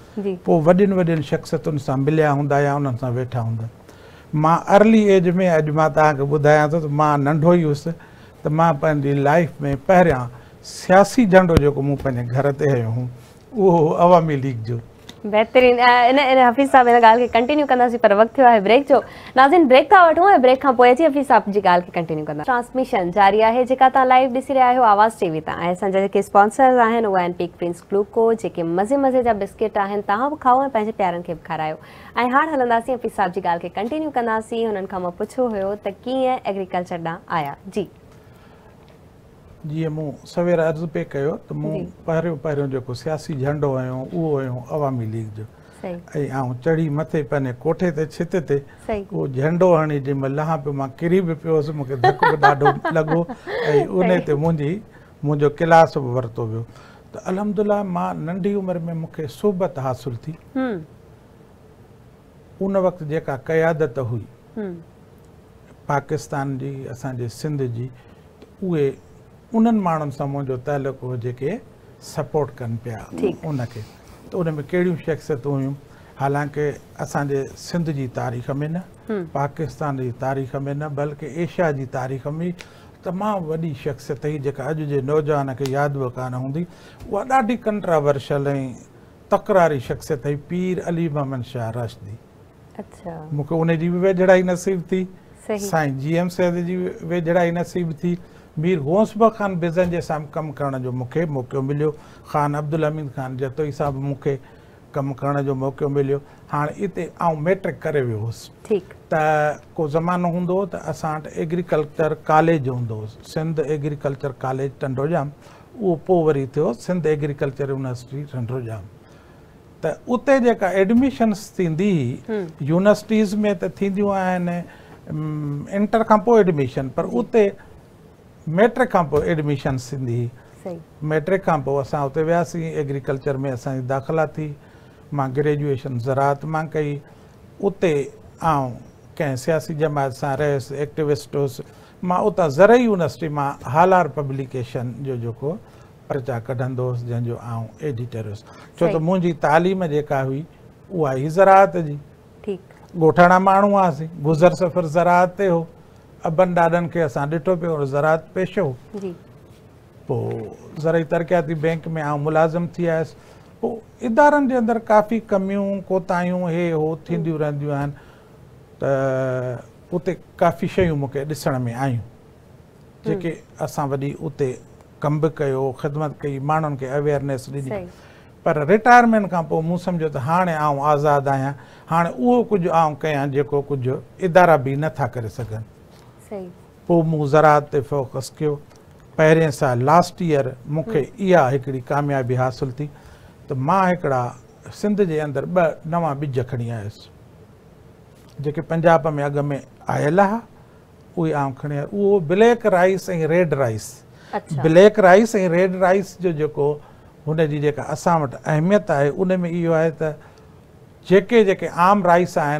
وڈ وڈیوں شخصیتوں سے ملیا ہوں یا انٹا ہوں ارلی ایج میں اجایاں تو ننڈو ہی اس تو لائف میں پہریاں سیاسی گھرتے ہیں ہوں وہ عوامی لیگ جو बेहतरीन इन इन हफ़ीज़ साहब इन ॻाल्हि खे कंटीन्यू कंदासीं पर वक़्तु थियो आहे ब्रेक जो नाज़िन ब्रेक था वठूं ऐं ब्रेक खां पोइ अची हफ़ीज़ साहब जी ॻाल्हि खे कंटिन्यू कंदासीं ट्रांसमिशन जारी आहे जेका तव्हां लाइव ॾिसी रहिया आहियो आवाज़ टीवी वी तां ऐं असांजा जेके स्पॉन्सर्स आहिनि उहे आहिनि पीक प्रिंस ग्लूको जेके मज़े मज़े जा बिस्किट आहिनि तव्हां बि खाओ ऐं पंहिंजे प्यारनि खे बि खारायो ऐं हाणे हलंदासीं हफ़ीज़ साहब जी ॻाल्हि खे कंटीन्यू कंदासीं हुननि खां मां पुछियो हुयो त कीअं एग्रीकल्चर ॾांहुं आया जी جی سویر ارض پہ کیا تو پہ پہ سیاسی جھنڈو ہویگ جو آؤں چڑھیے کوٹھے چے وہ جھنڈو ہڑی جی مل پہ کھیری بھی پیسے دک بھی ڈاڈ لگے کلاس بھی وتو پو الحمد للہ نڈی عمر میں صوبت حاصل تھی ان وقت قیادت ہوئی پاکستان کی اب سی ان ماں تک سپورٹ کن پیا ان کے تو ان میں کہڑی شخصیت ہوانکہ اے سی تاریخ میں پاکستان کی تاریخ میں نلکہ ایشیا کی تاریخ میں تمام وی شخصیت اج کے نوجوان کے یاد و کان ہوئی وہشل تقراری شخصیت ہے پیر علی محمد شاہ رشدی ان کی بھی وےڑائی نصیب تھی ایم سی بھی وے نصیب تھی میر گوسبا خان بزن سام کم کرنے کا مختع ملو خان عبد الحمید خان جتوئی صاحب من کم کرنے کا موقع مل ہاں اتنے آؤ میٹرک کری وس تمانہ ہوں تو اٹھا ایگریکلچر کالج ہوں سنتھ ایگریکلچر کالجوجام اوپری سنتھ اگریلر یونیورسٹی تو اتنے جا ایڈمشنس تھی یونیورسٹیز میں ایڈمشن پر میٹرک کا ایڈمشن سی میٹرک کا ویاسے ایگریکلچر میں ابھی داخلہ تھی میں گرجویشن زراعت میں کیوں کہ سیاسی جماعت سے رہس ایکٹوسٹ ہوس زری یونیورسٹی میں حال آر پبلکیشن جو پرچا كڈ جنوب آؤں ایڈیٹر ہوس چو تو مجھے تعلیم کا ہوئی وہ زراعت جی گوٹانا مانوی گزر سفر زراعت سے ہو ابن ڈادن کے ڈٹھو پی زراعت پیش ہو زر جی۔ ترقیاتی بینک میں ملازم تھی آئس ادارے کافی کم کوتاہیوں یہ وہ کافی شیئر میں آئیں جی اصا وی اتنا کم بھی کہ خدمت کی میوئرنس دیں پر ریٹائرمینٹ کا سمجھو ہاں آؤں آزاد آیا ہاں وہ کچھ آؤں کہ ادارہ بھی نہ کر سک زراعت پہ فوکس کیا پہن سا لاسٹ ایئر مُنگ یہی قامیابی حاصل تھی توڑا سین ب نواں بج کھی آس جے پنجاب میں اگ میں آل ہا آم کھی آلیک rice red rice black rice red rice جو اصا و اہمیت ہے ان میں یہ تو آم رائس آ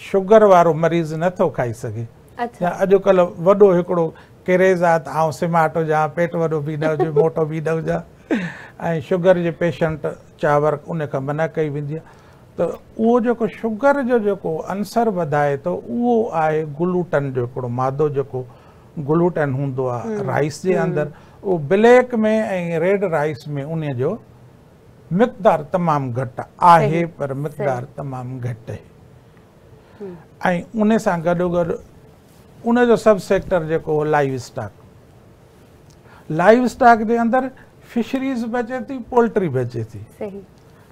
شرو مریض نہ تھو کائی سکے یا اج کل وڑو کریزات سماٹو جا پیٹ ویڈ ہوجائے موٹو بھا ہوجا شوگر جو پیشنٹ چاور ان منع کری و شروع انسر بدائے تو وہ آئے گلوٹن جو ماد جو گلوٹن ہوں رائس کے اندر وہ بلیک میں ریڈ رائس میں انجو مقدار تمام گھٹ ہے پر مقدار تمام گھٹ ہے ان سے گڈو گنج sub sector livestock livestock کے اندر فشریز بھی اچے تھی پولٹری بھی اچے تھی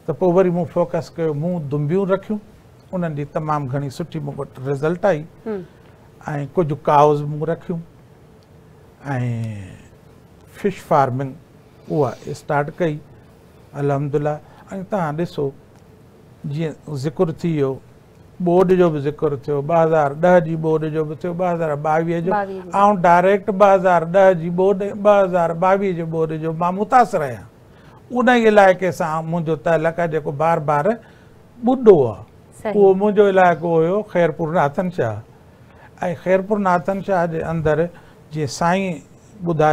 تو وی فوکس کرمبیوں رکھوں کی تمام رزلٹ آئی کچھ کاؤز رکھش فارمنگ وہ اسٹارٹ کئی الحمد اللہ تعس ذکر بورڈ جو بھی ذکر تھو ہزار دہڈ جو بھی ڈائریکٹ ب ہزار دہار بج بورڈ جو متاثر آیا ان علاقے سے مجھے تعلق بار بار بڈو آ وہ مجھے علاقہ ہو خیر پور ناتن شاہ اِس خیر پور ناتن شاہ کے اندر جی سائی بدھا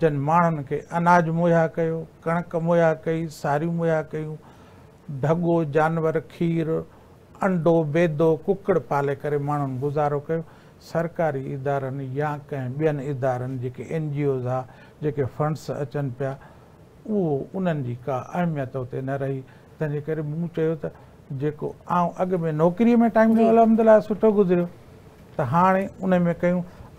جن میرے انااج مہیا کری ساڑی مہیا کریں ڈگو جانور کھیر انڈوں بےدوں کوکڑ پالے کر گزارو کر سرکاری ادار یا کن ادارے این جی اوز ہے فنڈس اچن پہ وہ ان کی کا اہمیت اتنے نہ رہی جن کے اگ میں نوکری میں سٹو گزرو تو ہاں ان میں کہ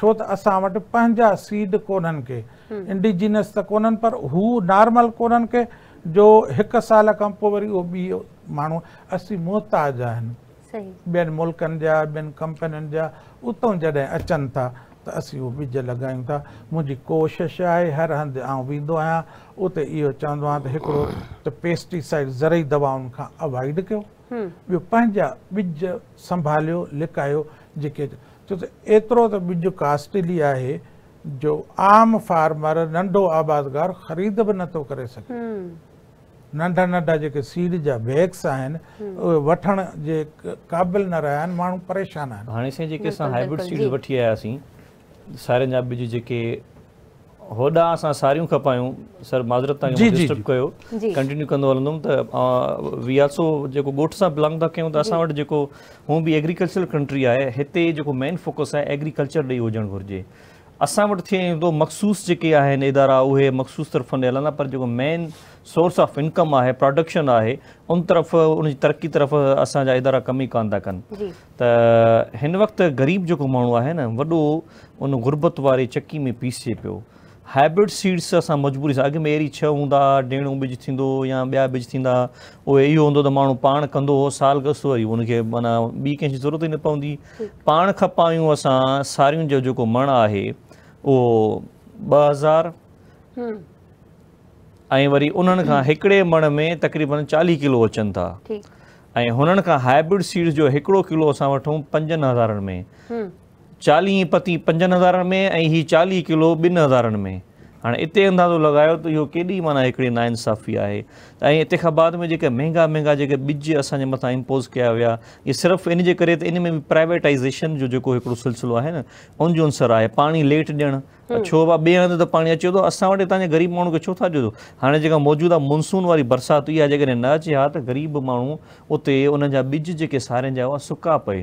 چھو اٹا سیڈ کون انڈیجینس تو کون پر ہوں نارمل کون جو ایک سال کا موسی محتاج انکن کمپنی جا ات جدہ اچن تھا توج لگائیں کوشش ہے ہر ہند آؤں وا چند آپ پیسٹسائڈ زری دواؤں کا اوائڈ کرا بج سنبھالوں لکاؤ ج چھوت اترو تو بج کاسٹلی ہے جور ننڈو آبادگار خرید بھی نہ سیڈس آنے وہ قابل نہ رہا مجھے پریشان آیا ہوا ااڑی کپائیں سر معذرت تھی کنٹینیوسو گوٹ سے بلونگ تھا کتوں تو اٹھو بھی ایگریکلچر کنٹری ہے مین فوکس ہے ایگریکلچر دے ہوجن گرے اصا وی تو مخصوص جے ادارہ وہ مخصوص طرف ہلکا پر مین سورس آف انکم آپ پروڈکشن ہے ان طرف ان ترقی طرف اب ادارہ کم ہی کان تھا کن تین وقت غریب موبائل ہے ن و غربت والے چکی میں پیسے پی ہائب سیڈس اب مجبوری سے اگم میں ایری چھ ہوں ڈیڑھ بج تا بیا بجے یہ ہوا کند سالگ سو ان کے مطلب بی کہ ضرورت ہی نہ پی پا کپائیں اب ساڑیوں کا جو مہار اور وی ان کا ميں تقریباً چالی كلو اچن تا ان ہائبرڈ سیڈس جوڑو کیلو و پنج ہزار میں چالی پتیں پنج ہزار میں یہ چالی کلو بن ہزار میں ہاں اتنے انداز لگایا تو یہ کی مانا ایک نا انصافی ہے بعد میں مہنگا مہنگا بج اتھا امپوز کیا ہوا یہ صرف ان کے ان میں بھی پائیویٹائزیشن جو سلسلے ہے نا انجوسر ہے پانی لےٹ ڈیڑھ چوبا بند تو پانی اچے تو اٹھے غریب مو تھا ہاں جگہ موجودہ مونسون والی برسات ہو اچھی ہاں تو غریب موت انہیں بججے ساڑھا سکا پے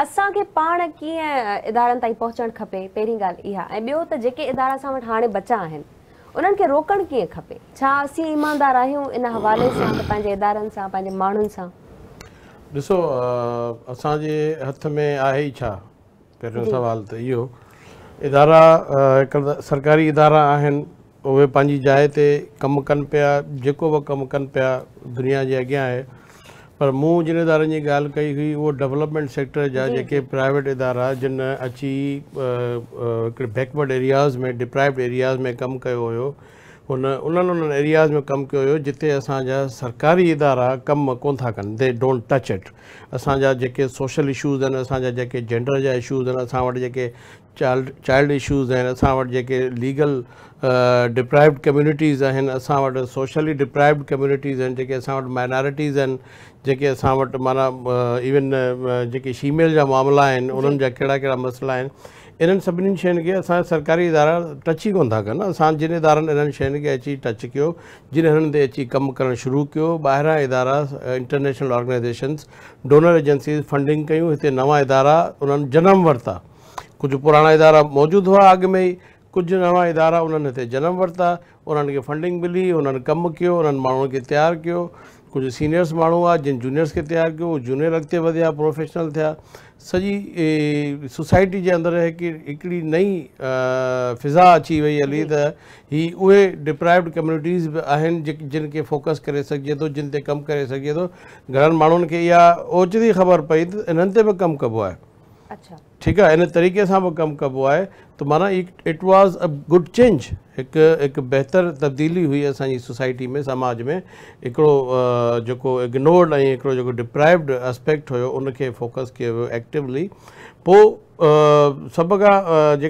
असांखे पाण कीअं इदारनि ताईं पहुचणु खपे पहिरीं ॻाल्हि इहा ऐं ॿियो त जेके इदारा असां वटि हाणे बचा आहिनि उन्हनि खे रोकणु कीअं खपे छा असीं ईमानदार आहियूं इन हवाले सां पंहिंजे इदारनि सां पंहिंजे माण्हुनि सां ॾिसो असांजे हथ में आहे छा पहिरियों सवाल त इहो इदारा हिक सरकारी इदारा आहिनि उहे पंहिंजी जाइ ते कमु कनि पिया जेको बि कमु कनि पिया दुनिया जे अॻियां आहे پر من جن ادارے کی غال کی وہ ڈیولپمینٹ سیکٹر جا جی، جی۔ پرویٹ ادارہ جن اچھی بیکورڈ ایرییاز میں ڈیپرائبڈ ایریاز میں کم کیا ہوم کیا ہو جاتے اب سرکاری ادارہ کم کون تھا کن دے ڈونٹ ٹچ اٹ اصانج سوشل اشوز اُن اب جینڈر جاشے چائلڈ چائلڈ اشوز اِن اٹھے لیگل ڈپرائبڈ کمٹیز اٹھ سوشلی ڈپرائبڈ کمٹیز ہیں اٹھ مائنورٹیز اٹھ مانا ایون فیمل جا معاملہ اناڑا مسئلہ ان شاء سرکاری ادارہ ٹچ ہی کون تھا کن اب جن اداروں ان شاء ٹچ کر جن ان شروع کرا ادارہ international organisations donor agency funding کیں نواں ادارہ ان جنم وتا کچھ پرانا ادارہ موجود ہوا اگ میں ہی کچھ نو ادارہ نے جنم وا فنڈنگ ملی ان کم کیا مانوں کے تیار کر کچھ سینئرس مہو جن جس کے تیار کیا جُنیئر اگتے ودیا پروفیشنل تھیا سجی سوسائٹی جے اندر کہ اکڑی نئی فضا اچھی ہوئی ہلی ہی اوہے ڈپرائیوڈ کمیونٹیز آہن جن کے فوکس تے کم کرے سکیے تو اوچھ دی خبر تے ان کم ہوا ہے اچھا۔ ٹھیک ہے ان طریقے سے وہ کم کب ہوا ہے تو مانا it was a good change ایک ایک بہتر تبدیلی ہوئی سوسائٹی میں سماج میں ایکڑو ایک اگنورڈ ڈپرائبڈ آسپیکٹ ہو ان کے فوکس کیاٹولی تو سب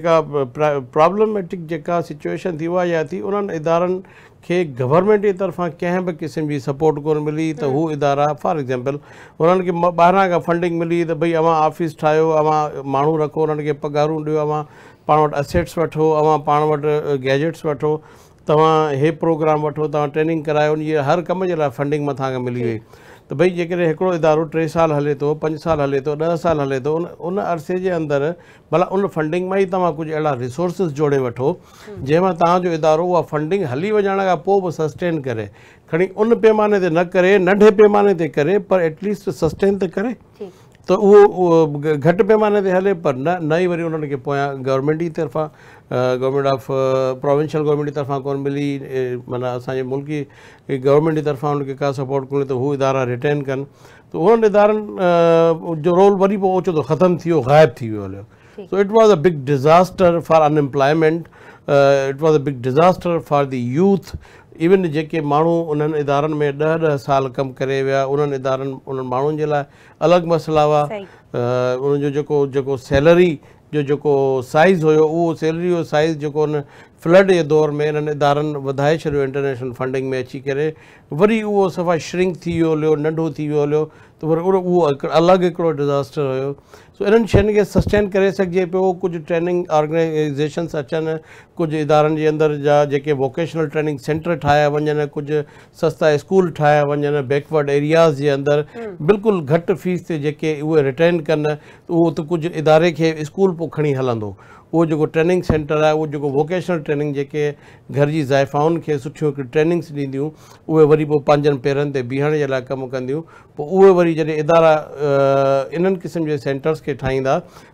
کا پرابلمٹک سچویشن تھی یا تھی اندار کہ گورنمنٹ کے طرفا کن بھی قسم کی سپورٹ کو ملی تو وہ ادارہ فور ایگزامپل ان کے باہر کا فنڈنگ ملی بھائی او آفس ٹھایا مکھو ان پگاروں ڈی پان وسیٹس وا پانٹ گیجیٹس وے پروگرام وینگ کراؤ ہر کم لئے فنڈنگ مت ملی ہوئی جی۔ त भई जेकॾहिं हिकिड़ो इदारो टे साल हले थो पंज साल हले थो ॾह साल हले थो उन उन अरसे जे अंदरि भला उन फंडिंग मां ई तव्हां कुझु अहिड़ा रिसोर्सिस जोड़े वठो जंहिंमां तव्हांजो इदारो उहा फंडिंग हली वञण खां पोइ बि सस्टेन करे खणी उन पैमाने ते न करे नंढे पैमाने ते करे पर एटलीस्ट सस्टेन त करे تو ا گھٹ پیمانے پہ ہلے پر نہ ہی ویری ان کے گورمنٹ کی طرفہ گورمنٹ آف پرووینشل گورمنٹ کی طرفا کون ملی مطلب اے ملکی گورمنٹ کی طرف ان کو کا سپورٹ کریں تو وہ ادارہ ریٹین کن تو اندار جو رول و ختم ہو غائب تھی ویسے so it was a big disaster for unemployment it was a big disaster for the youth even जेके माण्हू उन्हनि इदारनि में ॾह ॾह साल कमु करे विया उन्हनि इदारनि उन्हनि माण्हुनि जे लाइ अलॻि मसइला हुआ उनजो जेको जेको सैलरी जो जेको साइज़ हुयो उहो सैलरी जो साइज़ जेको उन फ्लड जे दौर में इन्हनि इदारनि वधाए छॾियो इंटरनेशनल फंडिंग में अची करे वरी उहो सफ़ा श्रिंक थी वियो हलियो नंढो थी वियो हलियो त पर उहो उहो अलॻि हिकिड़ो डिज़ास्टर हुयो सो इन्हनि शयुनि खे सस्टेन करे सघिजे पियो कुझु ट्रेनिंग ऑर्गनाइज़ेशन अचनि कुझु इदारनि जे अंदरि जा जेके वोकेशनल ट्रेनिंग सेंटर ठाहिया वञनि कुझु सस्ता स्कूल ठाहिया वञनि बैकवर्ड एरियाज़ जे अंदरि बिल्कुलु घटि फीस ते जेके उहे रिटर्न कनि उहो त कुझु इदारे खे स्कूल पोइ खणी हलंदो उहो जेको ट्रेनिंग सेंटर आहे उहो जेको वोकेशनल ट्रेनिंग जेके घर जी ज़ाइफ़ाउनि खे सुठियूं हिकिड़ियूं ट्रेनिंग्स ॾींदियूं उहे वरी पोइ पंहिंजनि पेरनि ते बीहण जे लाइ कमु कंदियूं पोइ उहे वरी जॾहिं इदारा इन्हनि क़िस्म जे सेंटर्स खे ठाहींदा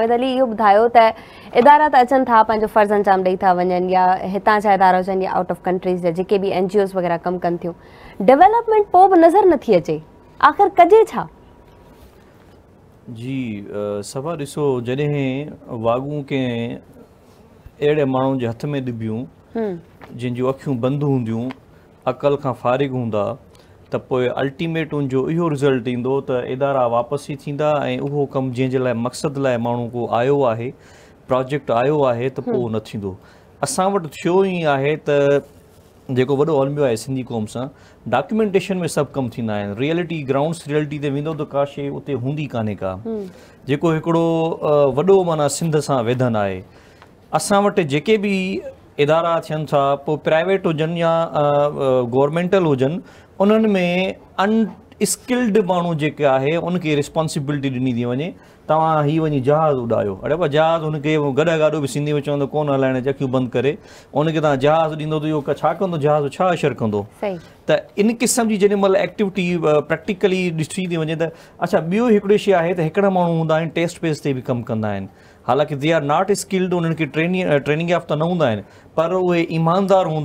जावेद अली यो बुधायो त इदारा त अचन था पंजो फर्ज अंजाम दे था वंजन या हिता चा इदारा जन या आउट ऑफ कंट्रीज जे के भी एनजीओस वगैरह कम कन थियो डेवलपमेंट पो नजर न अचे आखिर कजे छा जी सभा दिसो जने हे वागु के एड़े जे हाथ में दिबियु हम जिन जो अखियो अकल का फारिग تو الٹھیمٹ انجو او رزلٹ تو ادارہ واپسی او کم جن کے لئے مقصد لائے مو آپ پروجیکٹ آیا ہے تو نو اصا وی ہے تو ومو ہے سی قوم سے ڈاکومینٹریشن میں سب کم ریئلٹی گراؤنڈس ریئلٹی ویسے تو کا شی اتنے ہوں کان کا وا سا ودن ہے اٹھی بھی ادارہ چین تھا پرائیویٹ ہوجن یا گورمینٹل ہوجن ان میں کے رسپانسیبلٹی رسپونسبلٹی دی تھی تاں ہی وی جہاز اڑایو اڑے با جہاز ان کے گڑا گاڑو بھی چوندو کون جا کیوں بند تاں جہاز کندو جہاز تا ان قسم جی جی مل ایکٹی پریکٹیکلی ڈی وجے تو اچھا بو ایک شا منٹ ٹیسٹ پیس تے بھی کم کرکہ جی آر ناٹ اسکلڈ ان کی ٹریننگ آف تو ہوں پر وہ ایماندار ہوں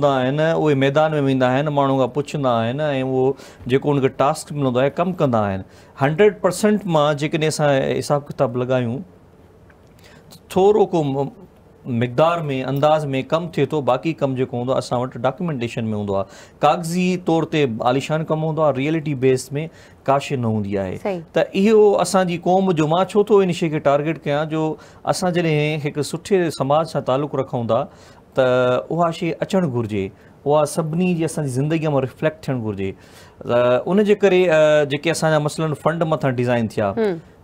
وہ میدان میں وا موں کا پوچھا انہیں وہ ٹاسک ملک ہے کم کرڈ پرسینٹ میں کچھ حساب کتاب لگائیں تھرو کو مقدار میں انداز میں کم تھے تو باقی کم اٹھا ڈاکومنٹن میں ہوں کا کاغذی طور تھی آلشان کم ہوں ریئلٹی بیس میں کاش نہ ہوں تو یہ اِن قوم جو ان شیئر کے ٹارگیٹ کنیاں جو اصا جد سماج سے تعلق رکھوں کا त उहा शइ अचणु घुरिजे उहा सभिनी जी असांजी ज़िंदगीअ मां रिफ्लेक्ट थियणु घुरिजे त उनजे करे जेके असांजा मसलनि फ़ंड मथां डिज़ाइन थिया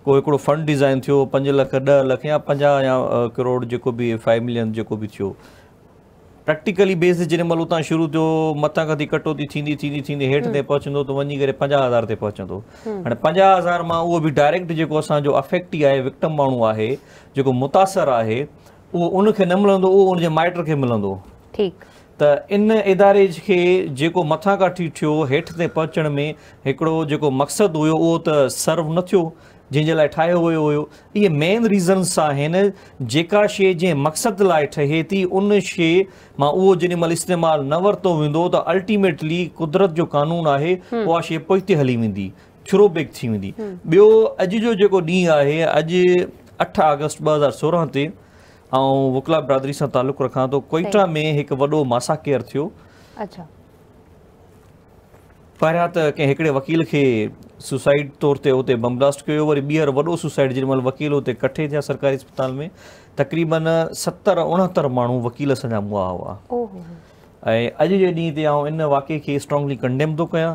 को हिकिड़ो फ़ंड डिज़ाइन थियो पंज लख ॾह लख या पंजाह या करोड़ जेको बि फाइव मिलियन जेको बि थियो प्रेक्टीकली बेसि जेॾीमहिल उतां शुरू थियो मथां खां थी कटौती थींदी थींदी थींदी हेठि ताईं पहुचंदो त वञी करे पंजाह हज़ार ते पहुचंदो हाणे पंजाह हज़ार मां उहो बि डायरेक्ट जेको असांजो अफेक्टी आहे विक्टम माण्हू आहे जेको मुतासिर आहे وہ ان کے نل وہ ان کے مائٹ کے مل تو ان ادارے کے مت کاٹو ہےٹ تھی پہنچنے میں ایکڑو مقصد ہو سرو نہ تھو جن کے لئے ٹھاو وی ہو یہ مین ریزنس ہیں جا شے جن مقصد لائے ٹہے تھی ان شے میں وہی مل اسمال و الٹیمٹلی قدرت جو قانون ہے وہ شے پوتے ہلی وی چرو بیک اج جو ڈی ہے اج اٹھ اگست بزار سورہ سے ऐं वुकला सां तालुक रखां थो कोइट्रा में हिकु वॾो मासाकेयर थियो पहिरियां त कंहिं हिकिड़े वकील खे सुसाइड तौर ते बम्बलास्ट कयो वरी ॿीहर वॾो जेॾीमहिल वकील कठे थिया सरकारी अस्पताल में तकरीबन माण्हू वकील असांजा मुआ हुआ ऐं अॼु जे ॾींहं ते वाके खे स्ट्रॉंगली कंडेम थो कयां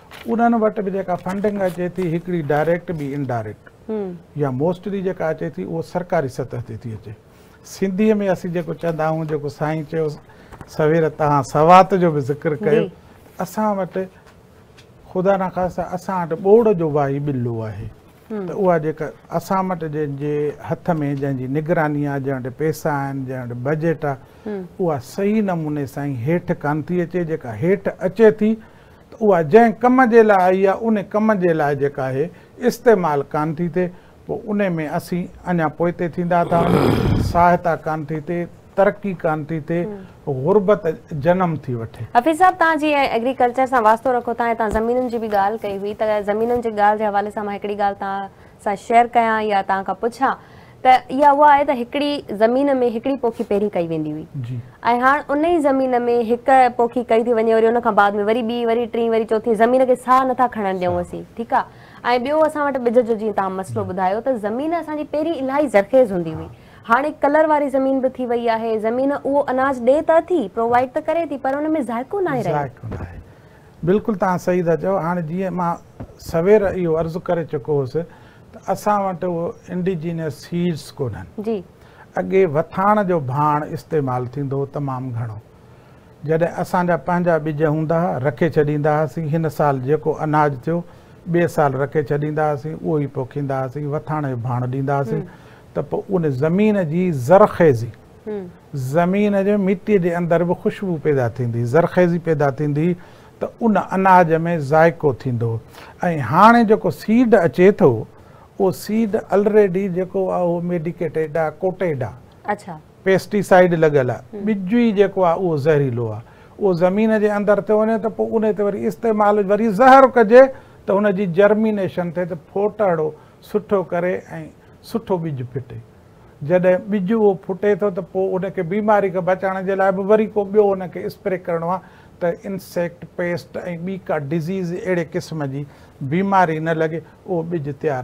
उन्हनि वटि बि जेका फंडिंग अचे थी हिकिड़ी डायरेक्ट बि इनडायरेक्ट या मोस्टली जेका अचे थी उहो सरकारी सतह ते थी अचे सिंधीअ में असीं जेको चवंदा आहियूं जेको साईं चयो सवेर तव्हां सवात जो बि ज़िक्र कयो असां वटि ख़ुदा न ख़ासि असां वटि ॿोड़ जो भाई ॿिलो आहे त उहा जेका असां वटि जंहिंजे हथ में जंहिंजी निगरानी आहे जंहिं वटि पैसा आहिनि जंहिं वटि बजेट आहे उहा सही नमूने सां ई हेठि कान थी अचे जेका हेठि अचे थी उहा जंहिं कम जे लाइ आई आहे उन कम जे लाइ जेका आहे इस्तेमालु कान थी थिए पोइ उन में असीं अञा पोइ थींदा त सहायता कान थी थिए तरक़ी कोन थी थिए गुरबत जनम थी वठे हफ़ीज़ साहिब तव्हां जीअं कई हुई त हवाले सां मां तव्हां کا पुछां त इहा उहा आहे त हिकिड़ी ज़मीन में हिकिड़ी पोखी पहिरीं कई वेंदी हुई ऐं हाणे उन ई ज़मीन में हिकु पोखी कई थी वञे में वरी चौथी ज़मीन खे साहु नथा खणण ॾियऊंसीं ठीकु आहे ऐं ॿियो असां वटि ॿिज जो तव्हां मसलो ॿुधायो त ज़मीन असांजी पहिरीं इलाही ज़रखेज़ हूंदी हुई हाणे कलर वारी ज़मीन बि थी वई आहे ज़मीन उहो अनाज ॾे प्रोवाइड त करे थी पर आहे बिल्कुलु तव्हां सही था चयो मां सवेर इहो अर्ज़ु करे चुको हुयसि اٹ انڈینس سیڈس کو اگے وتان جو بان استعمال تمام گھنٹوں جد اج ہند رکھے چڑی ان سال جو اناج تھوڑی سال رکھے چاس پوکھیسے وتان جو بھان ڈاس تو زمین کی زرخیزی زمین جو مٹی کے اندر بھی خوشبو پیدا تھی زرخیزی پیدا تھی تو اناج میں ذائقہ ہاں سیڈ اچے تو پیسٹائڈ زہریلو وہ زمین کے اندر تو استعمال کرے تو ان کی جرمینیشن فوٹڑ کرے فٹے جد بج وہ فٹے تو بیماری کے بچانے کے لئے اسپرے کرنا ہے تو انسیکٹ پیسٹ ڈزیز اڑم کی بیماری نہ لگے وہج تیار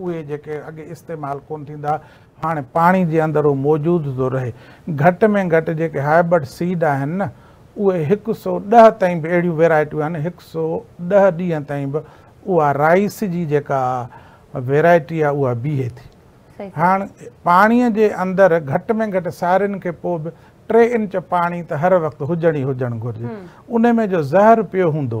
उहे जेके अॻे इस्तेमालु कोन थींदा हाणे पाणी जे अंदरु उहो मौजूदु थो रहे घटि में घटि जेके हाइब्रड सीड आहिनि न उहे हिकु सौ ॾह ताईं बि अहिड़ियूं वैराइटियूं आहिनि हिकु सौ ॾह ॾींहं ताईं बि उहा राइस जी जेका वैराइटी आहे उहा बीहे थी हाणे पाणीअ जे अंदरि घटि में घटि साहेड़ियुनि खे पोइ बि टे इंच पाणी त हर वक़्तु हुजनि ई हुजणु घुरिजे उन में जो ज़हर पियो हूंदो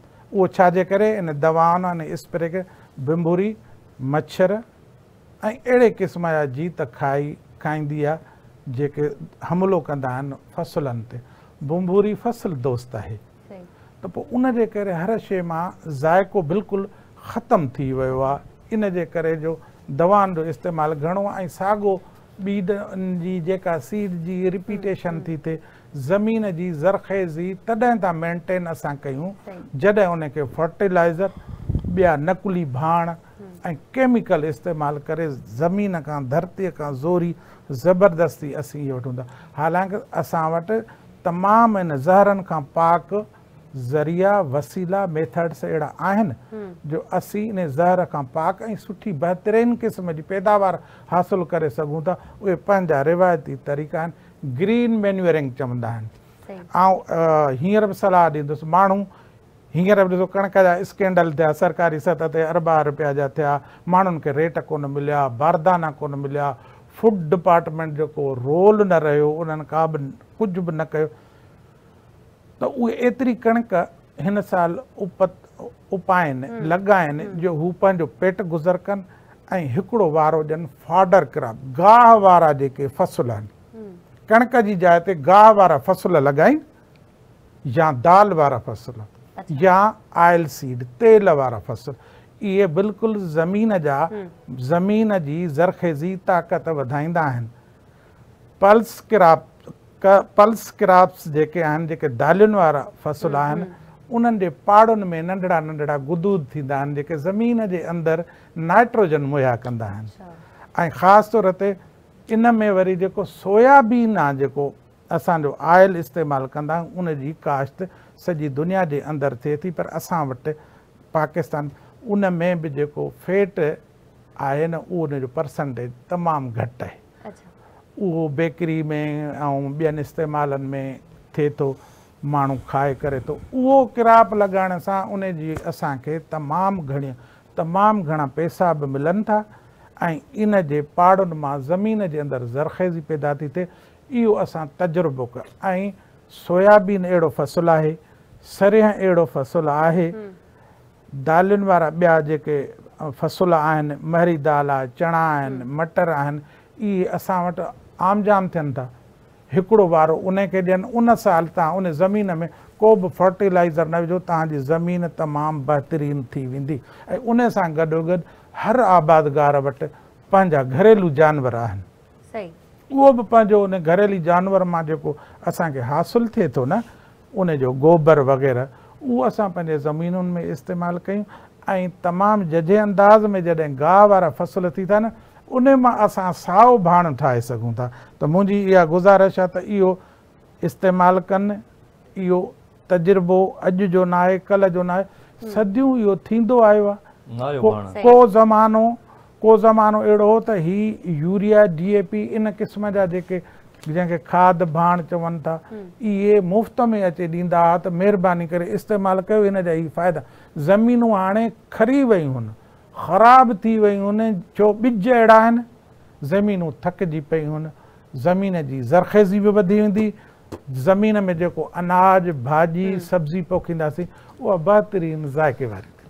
اوہ کرواؤں ان اسپرے کے بنبھوڑی مچھر اڑے قسم یا جیت کھائی کملوں کر فصلوں بھنبوڑی فصل دوست ہے تو ان کے ہر شے میں ذائقہ بالکل ختم تھی ویو آن کے جو دواؤں جو استعمال گھڑو ساگا جی سیڑ جی ریپیٹیشن تھی تھی زمین زرخیزی تا مینٹین اصل کیوں جدہ ان کے فرٹلائزر بیا نکلی بھان کیمیکل استعمال کے زمین کا دھرتی کا زوری زبردستی اصی وا حالانکہ اصا وٹ تمام زہر کا پاک ذریعہ وسیلا میتھڈس اڑا جو اصی ان زہر کا پاکی بہترین قسم کی پیداوار حاصل کے سکوں تا اے پانا روایتی طریقہ ग्रीन मेन्यूअरिंग चवंदा आहिनि ऐं हींअर बि सलाह ॾींदुसि माण्हू हींअर बि ॾिसो कणिक जा स्कैंडल थिया सरकारी सतह ते अरबा रुपया जा थिया माण्हुनि खे रेट कोन मिलिया बारदाना कोन मिलिया फूड डिपार्टमेंट जेको रोल न रहियो उन्हनि का बि कुझु बि न कयो त उहे एतिरी कणिक हिन साल उप उपाइनि लॻाइनि जो हू पंहिंजो पेट गुज़र कनि ऐं हिकिड़ो वारो ॾियनि फाडर क्रॉप गाह वारा जेके फ़सुल आहिनि کنک جی جائے گا فصل لگائیں یا دال والا فصل یا آئل سیڈ تیل فصل یہ زمین جا زمین جی زرخیزی طاقت پلس کاپ پلس کاپس جو دال فصل آپ ان کے پاڑوں میں ننڈڑا ننڈڑا گدود زمین کے اندر نائٹروجن مہیا کرا تور इन में वरी जेको सोयाबीन आहे जेको असांजो ऑइल इस्तेमालु कंदा उन जी कास्त सॼी दुनिया जे अंदरि थिए थी पर असां वटि पाकिस्तान में बि जेको फेट आहे न उहो उनजो परसेंटेज तमामु घटि आहे उहो बेकरी में ऐं ॿियनि इस्तेमालनि में थिए थो माण्हू खाए करे थो उहो क्राप लॻाइण सां उनजी असांखे तमामु घणी तमामु घणा पैसा बि मिलनि था ان کے پاڑن میں زمین کے اندر زرخیزی پیدا تھی تھے او تجربہ کر سویابین اڑو فصل ہے سریں اڑ فصل ہے دال بیا فصل آیا مہری دال ہے چنا مٹر یہ اصا وام جان تھاڑوں کے ان سال تین زمین میں کوئی بھی فرٹلائزر نہ وجوہ تعلیم تمام بہترین تھی وی ان سا گ ہر آبادگار وا گلو جانور وہ گھریلو جانور میں حاصل تھے تو انجو گوبر وغیرہ وہاں زمین میں استعمال کریں تمام جج انداز میں جدید گا والا فصل تھی تھا نا ان میں اب ساؤ بھان ٹائے سکوں یہ گزارش ہے تو یہ استعمال کن تجربہ اج جو نہ ہے کل جو نہ سدوں آیا کو زمانو کو زمانہ اڑو تو ہی یوریا ڈی اے پی ان قسم جا جے کے کے خاد بھان چون تھا یہ مفت میں اچے ڈا تو کرے استعمال کرے ہوئے نا جائی فائدہ کردہ زمینوں کھری وئی ہون خراب تھی وئی ویئن چج اڑا زمینوں تھک جی ہون زمین جی زرخیزی بھی بدھی ہون دی زمین میں جے کو اناج بھاجی سبزی دا سی وہ بہترین ذائقے والی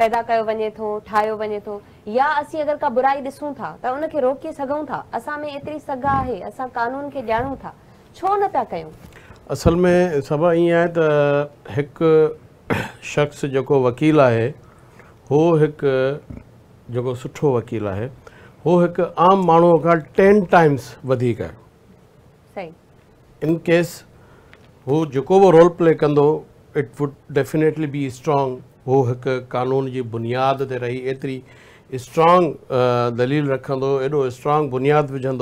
पैदा कयो वञे थो ठाहियो वञे थो या असीं अगरि का बुराई ॾिसूं था त उनखे रोके सघूं था असां में एतिरी सघा आहे असां कानून खे ॼाणूं था छो न पिया कयूं असल में सभु ईअं आहे त हिकु शख़्स जेको वकील आहे उहो हिकु जेको सुठो वकील आहे उहो हिकु आम माण्हूअ खां टेन टाइम्स वधीक आहे सही इन केस हू जेको बि रोल प्ले कंदो it would definitely be strong وہ ایک قانون کی جی بنیاد تی ایتری اسٹرانگ دلیل رکھ ایو اسٹرانگ بنیاد وجن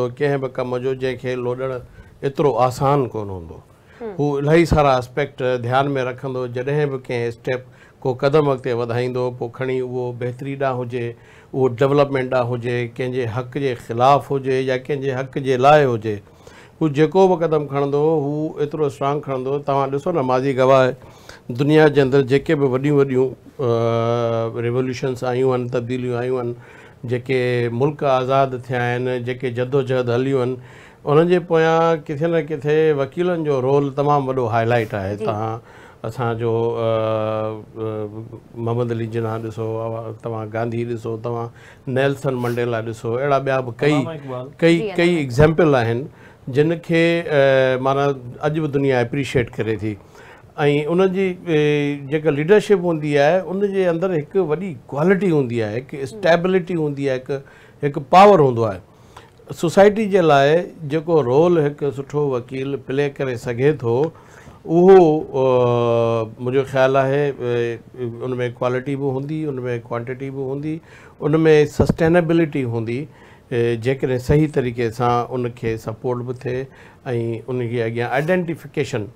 کم جو جن کے لوڈ ایترو آسان کون ہوں وہ الہی سارا اسپیکٹ دیا میں رکھ جدہ بھی کٹپ کو قدم اگتے بدی وہ بہتری ہوج وہ ڈیولپمنٹ ڈاں ہوج کہ حق کے خلاف ہوج یا کن کے حق کے لائے ہوج وہ جو قدم کھرو سٹرانگ کھانا ڈسو نا ماضی گواہ दुनिया जे अंदरु जेके बि वॾियूं वॾियूं रिवोल्यूशन आयूं आहिनि तब्दीलियूं आयूं आहिनि जेके मुल्क़ आज़ादु थिया आहिनि जेके जदोजहद हलियूं आहिनि उन्हनि जे पोयां किथे न किथे वकीलनि जो रोल तमामु वॾो हाईलाइट आहे तव्हां असांजो मोहम्मद अली जिन्हा ॾिसो तव्हां गांधी ॾिसो तव्हां नैल्सन मंडेला ॾिसो अहिड़ा ॿिया बि कई कई कई एग्ज़ैम्पल आहिनि जिन खे माना अॼु बि दुनिया एप्रिशिएट करे थी ऐं उनजी जेका लीडरशिप हूंदी आहे उन जे अंदरु हिकु वॾी क्वालिटी हूंदी आहे हिकु स्टेबिलिटी हूंदी आहे हिकु हिकु पावर हूंदो आहे सोसाइटी जे लाइ जेको रोल हिकु सुठो वकील प्ले करे सघे थो उहो मुंहिंजो ख़्यालु आहे उन में क्वालिटी बि हूंदी उनमें क्वांटिटी बि हूंदी उनमें सस्टेनेबिलिटी हूंदी जेकॾहिं सही तरीक़े सां उनखे सपोर्ट बि थिए ऐं उनजे अॻियां आइडेंटिफिकेशन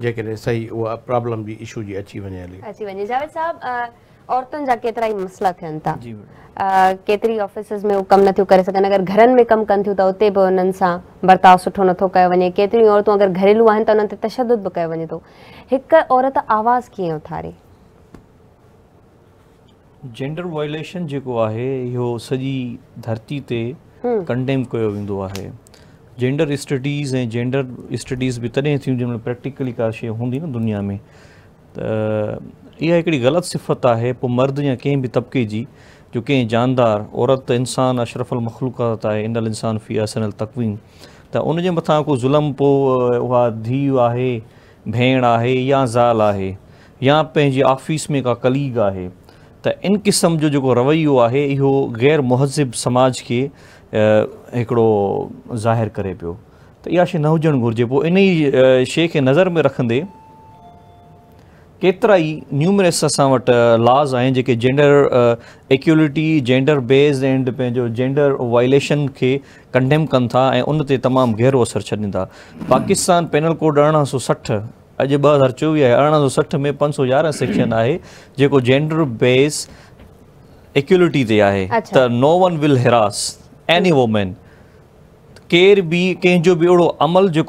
जेकरे सही वो प्रॉब्लम जी इशू जी अच्छी बने अली अच्छी बने जावेद साहब औरतन जा केतराई मसला थन ता जी केतरी में कम न थियो कर सकन अगर घरन में कम कन थियो ता उते बे उनन सा बर्ताव सठो न कयो वने केतरी औरत अगर घरेलू आहन ता उनन ते तशद्दद बकयो वने तो एक औरत आवाज की उठारे जेंडर वायलेशन जेको आहे यो सजी धरती ते कंडेम कयो विंदो आहे جینڈر اسٹڈیز جینڈر اسٹڈیز بھی تین تھیں جی مل پرکلی کا دنیا میں تو یہ ایک غلط صفت ہے مرد یا کئی بھی طبقے کی جی، جو کئی جاندار عورت انسان اشرف ال مخلوقات انل انسان فیسنل تقویم تو ان کے مت ظلم پو دھین ہے یا زال ہے یا پی آفس میں کا کلیگ ہے تو ان قسم جو رویو ہے یہ غیر مہذب سماج کے हिकिड़ो ज़ाहिर करे पियो त इहा शइ न हुजणु घुरिजे पोइ इन ई शइ खे नज़र में रखंदे केतिरा ई न्यूमरस असां वटि लॉज़ आहिनि जेके gender equality gender base and पंहिंजो जेंडर वायलेशन खे कंडेम कनि था ऐं उन ते तमामु गहिरो असरु छॾीनि था पाकिस्तान पेनल कोड अरिड़हं सौ सठि अॼु ॿ हज़ार चोवीह अरिड़हं सौ सठि में पंज सौ यारहं सेक्शन आहे जेको जेंडर बेस इक्वलिटी ते आहे त no one will harass any women کیر بھی کنو بھی اڑو عمل جو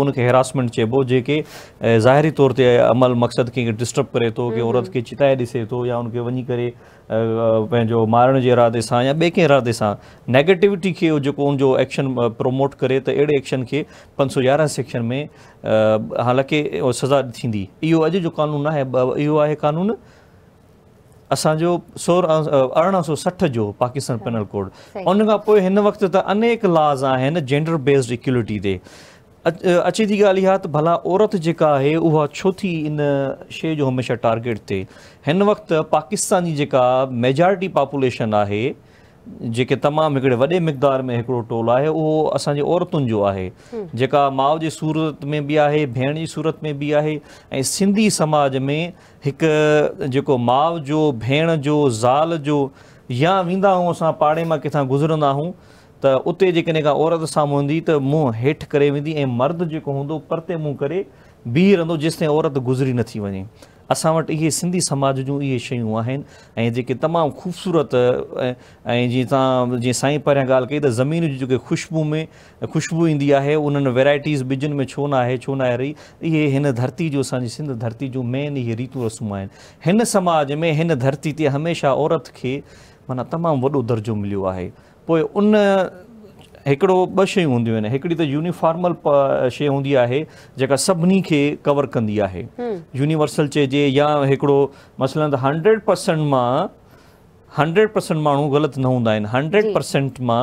ان کے ہراسمینٹ چوکے ظاہری طور تمل مقصد کہیں ڈسٹرب کرے تو عورت کے چتائے جسے تو یا ان کے ویسے مارے ارادے سے یا بھے کئی ارادے سے نیگیٹوٹی کے اندر ایشن پرموٹ کرے تو اڑے ایکشن کے پوج سو یارہ سیکشن میں حالانکہ سزا تھی یہ اج جو قانون ہے یہ قانون اصان سور ار سو سٹ جو پاکستان پینل کوڈ انقت تو انےک لاز جینڈر بیسڈ اکیولٹی اچھی گال یہ عورت جو ان شے جو ہمیشہ ٹارگیٹ تھے انت پاکستان کی میجارٹی پاپولیشن ہے تمام وی مقدار میں ایک ٹول ہے وہ اب عورتوں کو ماؤ کے سورت میں بھی ہے بہن کی سورت میں بھی ہے سی سماج میں ایک ماؤ بال جو واؤں ااڑ میں کتا گردا ہوں تو اتنے جا عورت ساموں تو منہ یہٹھ کر مرد جو پرتے منہ کر بی رہ جس تھی عورت گزری نتی ون اصا وے سندھی سماج جی یہ شعیع تمام خوبصورت جی تم سائی پہ گال کی زمین جو خوشبو میں خوشبو ہے ان ویرائٹیز بجن میں چھو نہ ہے چھو نہ یہ دھری جو سرتی مین یہ ریتو رسم ہیں سماج میں ان دھرتی ہمیشہ عورت کے من تمام ورجہ ملو ہے تو ان हिकिड़ो ॿ शयूं हूंदियूं आहिनि हिकिड़ी त यूनिफॉर्मल शइ हूंदी आहे जेका सभिनी खे कवर कंदी आहे यूनिवर्सल चइजे या हिकिड़ो मसलनि त हंड्रेड परसेंट मां हंड्रेड परसेंट माण्हू ग़लति न हूंदा आहिनि हंड्रेड परसेंट मां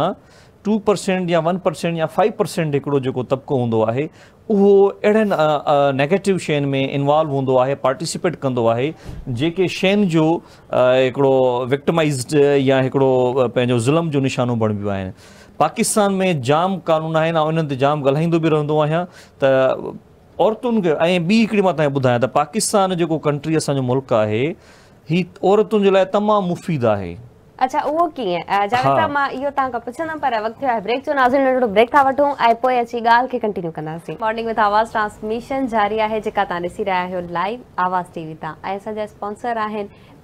टू परसेंट या वन परसेंट या फाइव परसेंट हिकिड़ो जेको तबिको हूंदो आहे उहो अहिड़नि नेगेटिव शयुनि में इन्वॉल्व हूंदो आहे पार्टिसिपेट कंदो आहे जेके शयुनि जो हिकिड़ो विक्टमाइज़्ड या हिकिड़ो पंहिंजो ज़ुल्म जो निशानो बणिबो आहिनि पाकिस्तान में जाम कानून आहिनि ऐं इन्हनि ते जाम ॻाल्हाईंदो बि रहंदो आहियां त औरतुनि खे ऐं ॿी हिकिड़ी मां तव्हांखे ॿुधायां त पाकिस्तान जेको कंट्री असांजो मुल्क आहे ही औरतुनि जे लाइ तमामु मुफ़ीद आहे अच्छा उहो कीअं जावेद साहब मां इहो तव्हांखां पुछंदमि पर वक़्तु थियो आहे ब्रेक जो नाज़िर नंढो ब्रेक था वठूं ऐं पोइ अची ॻाल्हि खे कंटिन्यू कंदासीं मॉर्निंग विथ आवाज़ ट्रांसमिशन जारी आहे जेका तव्हां ॾिसी रहिया आहियो लाइव आवाज़ टीवी तां ऐं असांजा स्पॉन्सर आहिनि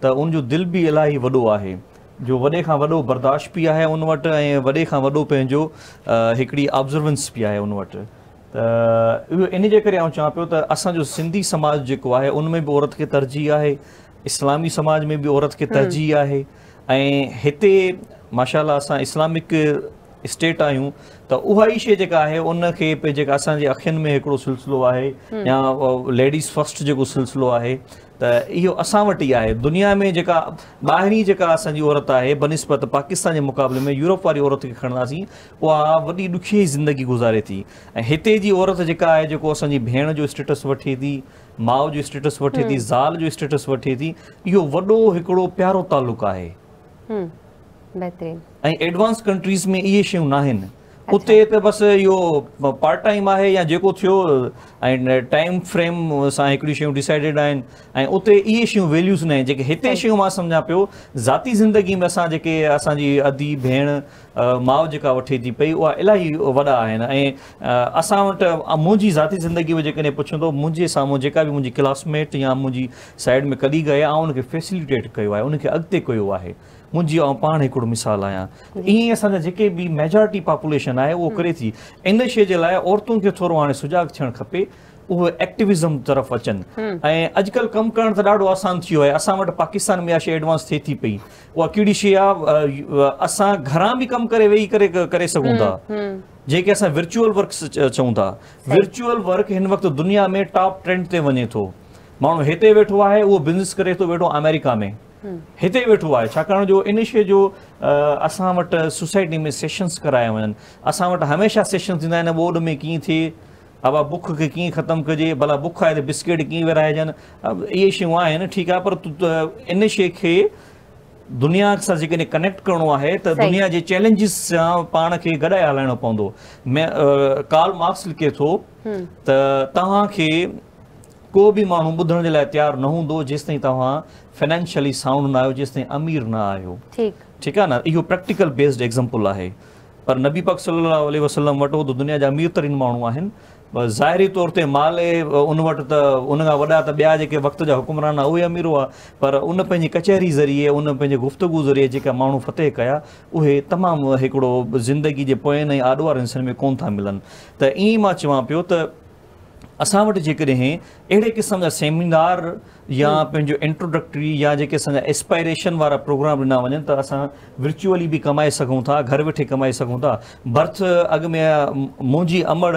تو ان دل بھی الرداشت بھی ہے ان وٹ ویو ایک آبزروینس بھی آن وٹ تین آپ تو اب سی سماج جو ان میں بھی عورت کے ترجیح ہے اسلامی سماج میں بھی عورت کے ترجیح ہے ماشاء اللہ اسلامک اسٹو تو وہ شے ان کے ابھی اخن میں سلسلے ہے یا لےڈیز فسٹ جو سلسلے ہے تو یہ اصا وٹ ہے دنیا میں باہری عورت ہے بہنسپت پاکستان کے مقابلے میں یوروپ والی عورت کھڑا سی وہ دیا زندگی گزارے تھی اتنے جی عورت ہے بہن جو سٹس وی ماؤ سٹس وے زال جو سٹس ویسے پیارا تعلق ہے ایڈوانس کنٹریز میں یہ شروع نہ بس یہ پارٹ ٹائم ہے یا ٹائم فریم سے شکائڈ ہیں اتر یہ شروع ویلوز نہ شعیب سمجھا پہ ذاتی زندگی میں اصا ادی بے ماؤ جا وی پی اُی وا اصان مجھے ذاتی زندگی میں جی پوچھوں تو مجھے ساموں کلاس میٹ یا میری سائڈ میں کدیگ ہے آؤں ان کی فیسلٹ کیا ہے ان کے اگتے کیا ہے مجھے اور پان ایک مثال آیا یہ میجورٹی پاپولیشن ہے وہ کرے تھی ان شیئ لورتوں کو سجاگ تھے وہ ایکٹویزم ترف اچن اج کل کم کرنا آسان چیو ہے اٹھا پاکستان میں یہاں شی ایڈوانس تھے تھی پئی او کہ گھر بھی کم کر ورچوئل وکس چا ورچل وک دنیا میں ٹاپ ٹرینڈ سے وجے تو مہنگوں ویٹ آزنس کرے تو امیرکا میں اتے ویٹ آئےک ان شو جو اٹھ سوسائٹی میں سیشنس کرایا ون اصا و سیشن بورڈ میں کتنے تھے کے بخ ختم کریں بخائے ہے تو بسکٹ کئی وائجن یہ ہے ٹھیک پر ان شی کے دنیا سے کنیکٹ ہے کر دنیا کے چیلنجز سے پان کے گدائے ہلائنو میں کال مارکس لکھے تو تا بھی مو بدھنے تیار نہ ہوں جس تھی تا فائنینشلی ساؤنڈ نہ آؤ جس تھی امیر نہ آؤ ٹھیک ہے نا یہ پریکٹیکل بیسڈ ایگزامپل ہے پر نبی پاک صلی اللہ علیہ وسلم وٹو دنیا جا امیر ترین مانو كا ज़ाहिरी तौर ते माल उन वटि त उन खां वॾा त ॿिया जेके वक़्त जा हुकुमरान उहे अमीर हुआ पर उन पंहिंजी कचहरी ज़रिए उन पंहिंजे गुफ़्तगु ज़रिए जेका माण्हू फ़तेह कया उहे तमामु हिकिड़ो ज़िंदगी जे पोयनि ऐं आॾो वारे हिसनि में कोन था मिलनि त ईअं मां चवां पियो त असां वटि जेकॾहिं अहिड़े क़िस्म जा सेमिनार या पंहिंजो इंट्रोडक्ट्री या जेके असांजा एस्पायरेशन वारा प्रोग्राम ॾिना वञनि त असां विर्चुअली बि कमाए सघूं था घरु वेठे कमाए सघूं था बर्थ अॻु में मुंहिंजी अमड़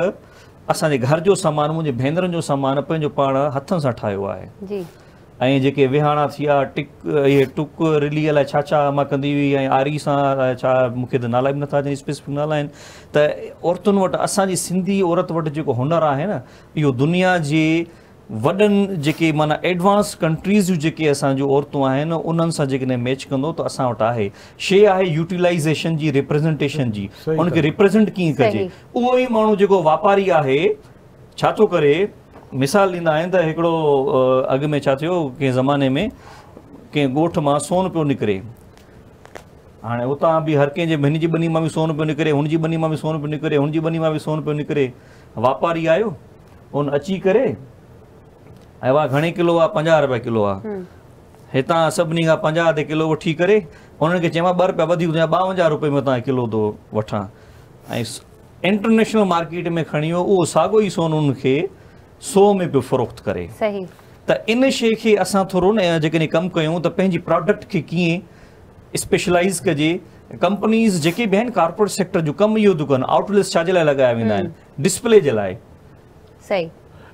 असांजे घर जो सामान मुंहिंजे भेनरुनि जो सामान पंहिंजो पाण हथनि सां ठाहियो आहे ऐं जेके विहाणा थी विया टिक इहे टुक रिलीअ लाइ छा छा मां कंदी हुई ऐं आरी सां छा मूंखे त नाला बि नथा अचनि स्पेसिफिक नाला आहिनि त औरतुनि वटि असांजी सिंधी औरत वटि जेको हुनरु आहे न इहो दुनिया जे وی مان ایڈوانس کنٹریز جو ان میچ کب تو اٹھا شا یوٹلائزیشن کی ریپرزینٹشن کی ان کی ریپرزینٹ کھے کر واپاری ہے چھت کرے مثال ڈاڑو اگ میں چین زمانے میں کوٹ میں سو ن پہ نکرے ہاں اتنا بھی ہر کنج بنی بھی سو پہ نکرے ان بنی سو پہ نکرے انی بنی بھی سو پہ نکرے واپاری آن اچھی گھنے کلو ہے وہ پنجا روپیہ کلو آ سی پنجا کلو ویسے ان چیم بتایا باونج روپئے انٹرنیشنل مارکیٹ میں وہ ساگ ہی سو ان سو میں پی فروخت کرے تو ان شی او کم کھوں تو پوڈکٹ کیسپیشلائز کرے کمپنیز جیسے کارپوریٹ سیکٹر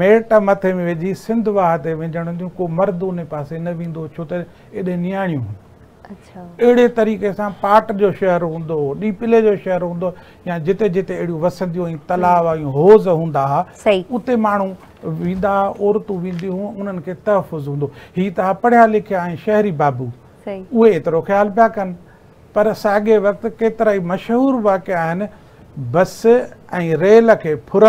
میٹ مت میں ویسے سندھ واحد ہوں کو مرد ان پاس نہ وی چھو تو ایڈے نیاڑی اڑے طریقے سے پاٹ جو شہر ہوں ڈی پلے جو شہر ہوں یا جتنے جتنے ہوز ہوں ماتوں و تحفظ ہوں یہ پڑھیا لکھیں شہری بابو ایتر خیال پہ کن پر ساگے وقت کتر مشہور واقع بس کے پھر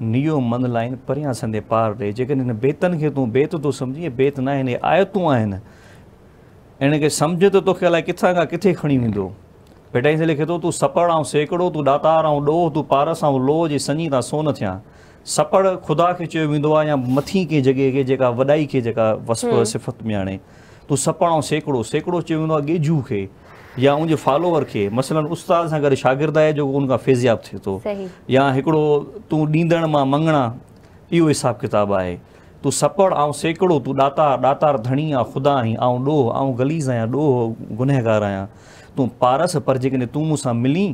نیو من لائن پریاں سندے پار رہے دے جن بےتن کے تھی بےت تو سمج یہ بےت نہ آیتوں آئین اِن کے سمجھ تو توائے کتھا کا کتنے کھڑی ویٹائی سے لکھے تو تھی سپڑ اور سیکڑوں توں داتار اور لوہ تارس آؤں لوہ جی سنی تا سو نیا سپڑ خدا کے چییں کی جگہ کے ودائی کے جکا وس صفت میں آنے تھی سپڑ اور سیکڑوں سیکڑوں چیجو کے یا ان جو فالوور کے مثلاً اُستاد سے شاگرد ہے جو ان کا فیضیاب تھے تو ماں منگنا یہ حساب کتاب آئے تو سپڑ آؤں سیکڑو تاتا دھنی دنیا خدا آئی لوہز آیا ڈوہ گنہگار آیاں پارس پر جی تسا ملی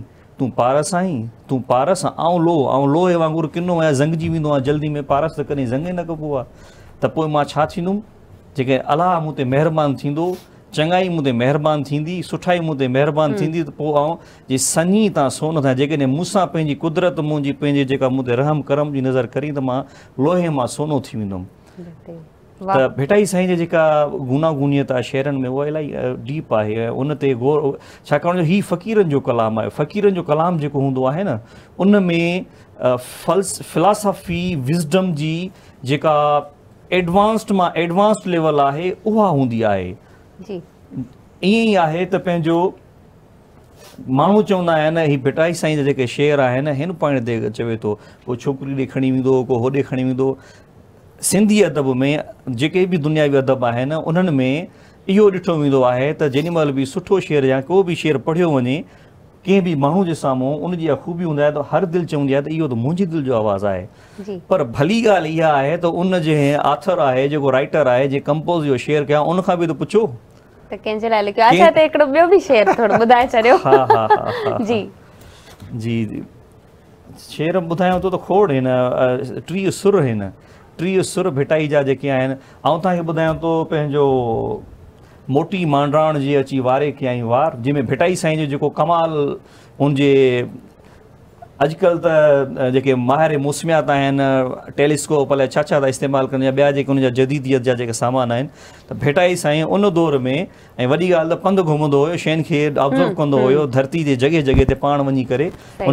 پارس تو پارس آؤں لو آؤں لوہے واگر آیا زنگ جی آیا جلدی میں پارس تو زنگ نہ کبوب تو الحم مت مہربان ت چنگ مدے مہربانی مدے مہربانی سنیں تا سونا تھا جی مسا قدرت میری مدد رحم کرم کی نظر کری تو لوہے میں سو بٹائی سائی جی گناگنیت ہے شہر میں وہ الپ ہے انک فقیر کلام ہے فقیرن جو کلام جو ہوں ان میں فلس فلاسفی وزڈم ایڈوانسڈ ایڈوانس لیو ہے وہ یہ تو مو چان بٹائی سائی جا شر پوائنٹ چوے تو کوئی چوکری دے کھی وے کھی و سی ادب میں جی دنیاوی ادب ہے ان میں او دوں وی مل بھی شعر یا کوئی بھی شعر پڑھو وے کبھی مہونے ساموں ان کی خوبی ہوں تو ہر دل چاہیے تو یہی دل جو آواز آپ بھلی گال یہ تو ان جن آتر ہے رائٹر ہے جی کمپوز جو شیئر کیا ان کا بھی تو پوچھو शेर ॿुधायां थो त खोड़ आहिनि टीह सुर आहिनि टीह सुर भिटाई जा जेके आहिनि ऐं तव्हांखे ॿुधायां थो पंहिंजो मोटी मानडराण जी अची वारे के वार जंहिंमें भिटाई साईं जो जेको कमाल हुनजे اج کل تک ماہر موسمیات ہیں ٹریلسکوپ المال کرد جا سامان بٹائی سائی ان دور میں وی گھوم ہو شینزو کر دھرتی جگہ جگہ پان و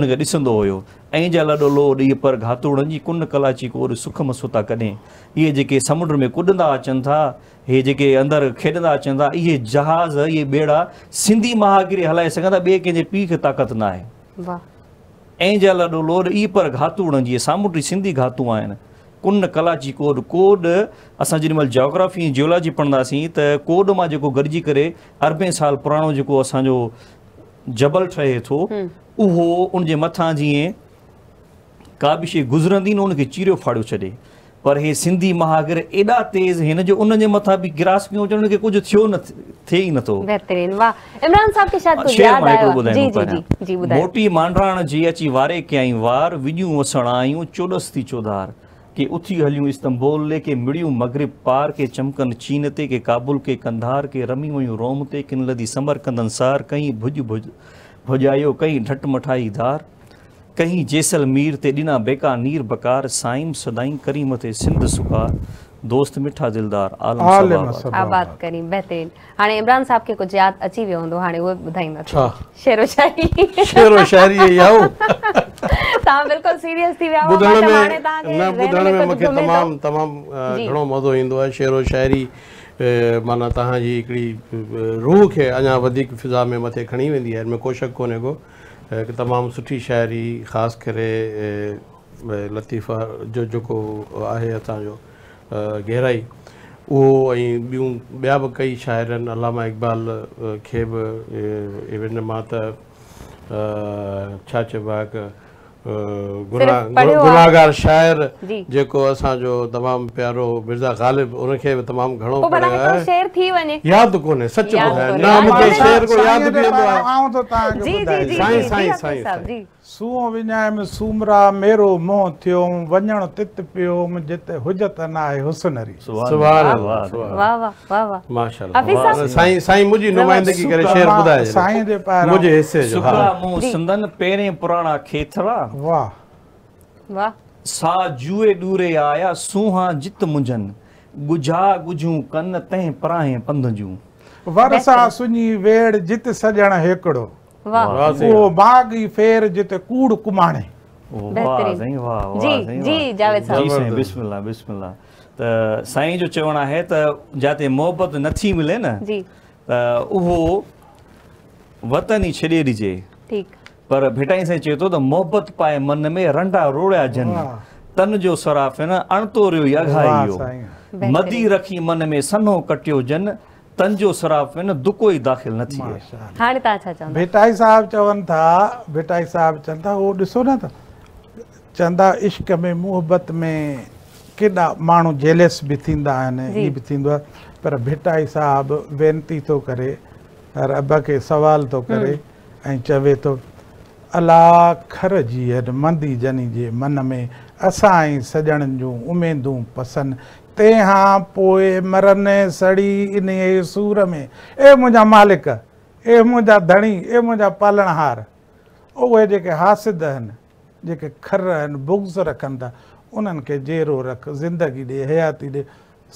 لڈو لو ڈی پر گاتوڑی کن کلاچی کو سکھ میں سا کدیں یہ سمندر میں کدا اچن تھا یہ انا اچن تھا یہ جہاز یہ بےڑا سندھی مہاگیری ہلائے سنتا بھے کے پی طاقت نہ ہے این جہ لا لوڈ یہ پر گاتو ہو سامڈی سنتھی گاتو آئین کن کلا چی کوڈ اصل جی مل جافی جیولاجی پڑھتا سی تو کوڈ میں گیجی کربے سال پران جبل ٹھہ ان کے متعشی گزرتی ان کی چیریو فاڑی چھے पर हे सिंधी तेज़ जो जे पियो थियो न जी मोटी अची वारे वार थी جو ان کے دار کہیں جیسل میر تے لینا بیکا نیر بکار سائم صدائیں کریم تے سندھ سکار دوست مٹھا دلدار عالم صاحب آباد کریم بہترین ہانے عمران صاحب کے کچھ یاد اچھی بھی ہوں دو ہانے وہ بدھائیں نہ تھے شیر و شاہی شیر و شاہی ہے یاو تاہاں بالکل سیریس تھی بھی آو بدھانے میں میں بدھانے میں مکہ تمام تمام گھڑوں مدو ہندو ہے شیر و شاہی مانا تاہاں جی اکڑی روح ہے اجاں ودیک فضا میں متے کھنی ہوئی دی ہے میں کوشک کونے کو हिकु तमामु सुठी शाइरी ख़ासि करे लतीफ़ा जो जेको आहे असांजो गहराई उहो ऐं ॿियूं ॿिया बि कई शाइरनि अलामा इक़बाल खे बि इवन मां त छा चइबो आहे की گناہگار شاعر جی۔ تمام پیارا مرزا غالب ان کے سوحا میرو موہم साईं जो चवणु आहे छॾे ॾिजे पर भिटाई साईं चए थो त मोहबत पाए मन में रंडा रोड़िया जन तन जो सराफिनो कटियो जन ہاں، اچھا بھٹائی صاحب چون تھا بھٹائی صاحب چون تھا وہ چند عشق میں موحبت میں کھانا مو جلس بھی جی۔ یہ بھیٹائی صاحب وینتی تو کرے رب کے سوال تو چوے تو الر مندی جنی من میں اصن جس तंहिंखां पोइ मर सड़ी इन सूर में ए मुंहिंजा मालिक ए मुंहिंजा धणी ए मुंहिंजा पालणहार उहे जेके हासिद आहिनि जेके खर आहिनि बुग्स रखनि था उन्हनि खे जेरो रख ज़िंदगी ॾे हयाती ॾे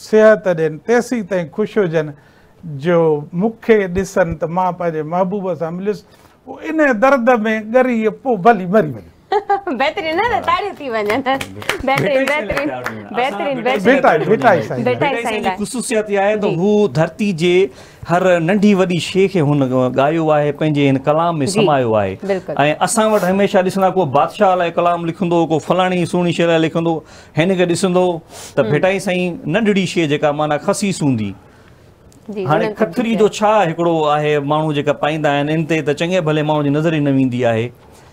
सिहत ॾियनि तेसीं ताईं ख़ुशि हुजनि जो मूंखे ॾिसनि त मां पंहिंजे महबूब सां मिलियुसि उहो इन दर्द में ॻरी पोइ भली मरी वञे بہترین بہترین بہترین بہترین بہترین ہے تھی بیٹا بیٹا خصوصیت یہ ہے تو وہ دھرتی جے ہر وی شا ہے سمایا ہے بادشاہ کلام لکھ فلانی سوی شی لکھن تو بٹائی سائی ننڈڑی شے جک ما خس ہوں ہاں کتری جو موا پائی ان چنگے بھلے میری نظر ہی نہ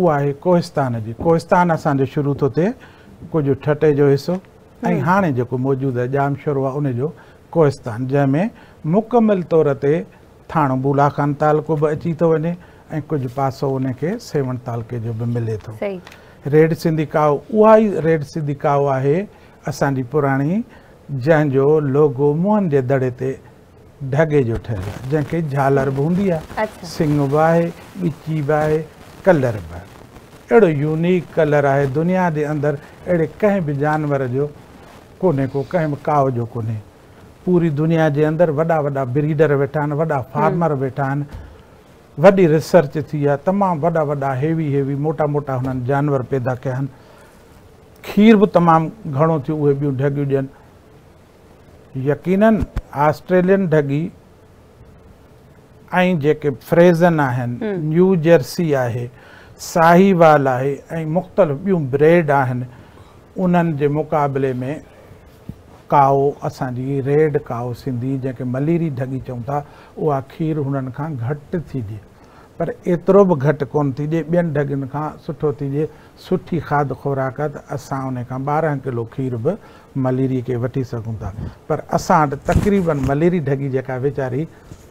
اوائے ہے کوئستان کی کوئستان اصانے شروع تو تھے کچھ ٹھٹے جو حصہ ہاں جو موجود ہے جام ش کوئستان جی میں مکمل طور پہ تھانوں بولا خان تالک بھی اچی تو وجے کچھ پاسوں کے سیون تالکے جو بھی ملے تو ریڈ ساؤ او ریڈ سی کاؤ ہے ابرانی جینو لوگو موہن کے دڑے پہ ڈھگے جوالر ہوتی ہے سیگ بائے اچی بائے کلر اڑو یونیک کلر ہے دنیا کے اندر اڑے کہ جانور جو کو پوری دنیا کے اندر وڈا وا بریڈر ویٹا وا فارمر ویٹھا وی ریسرچ تھی تمام وا واویوی موٹا موٹا ہو جانور پیدا کریر بھی تمام گھڑوں ڈگی دقیناً آسٹریلین ڈگی فریزن نیو جرسی ہے سای والف بوں برڈ ان مقابلے میں کاؤ اصان کی ریڈ کا سی جی ملیری ڈگی چونتہ وہ کھیر ان گٹ تھی دے پر ایترو گے بین ڈگن کا سٹو تے سٹ خاد خوراک اُن کا بارہ کلو کھیر بھی ملیری کے ویسوں کا پر اصا تقریباً ملیری ڈگی ویچاری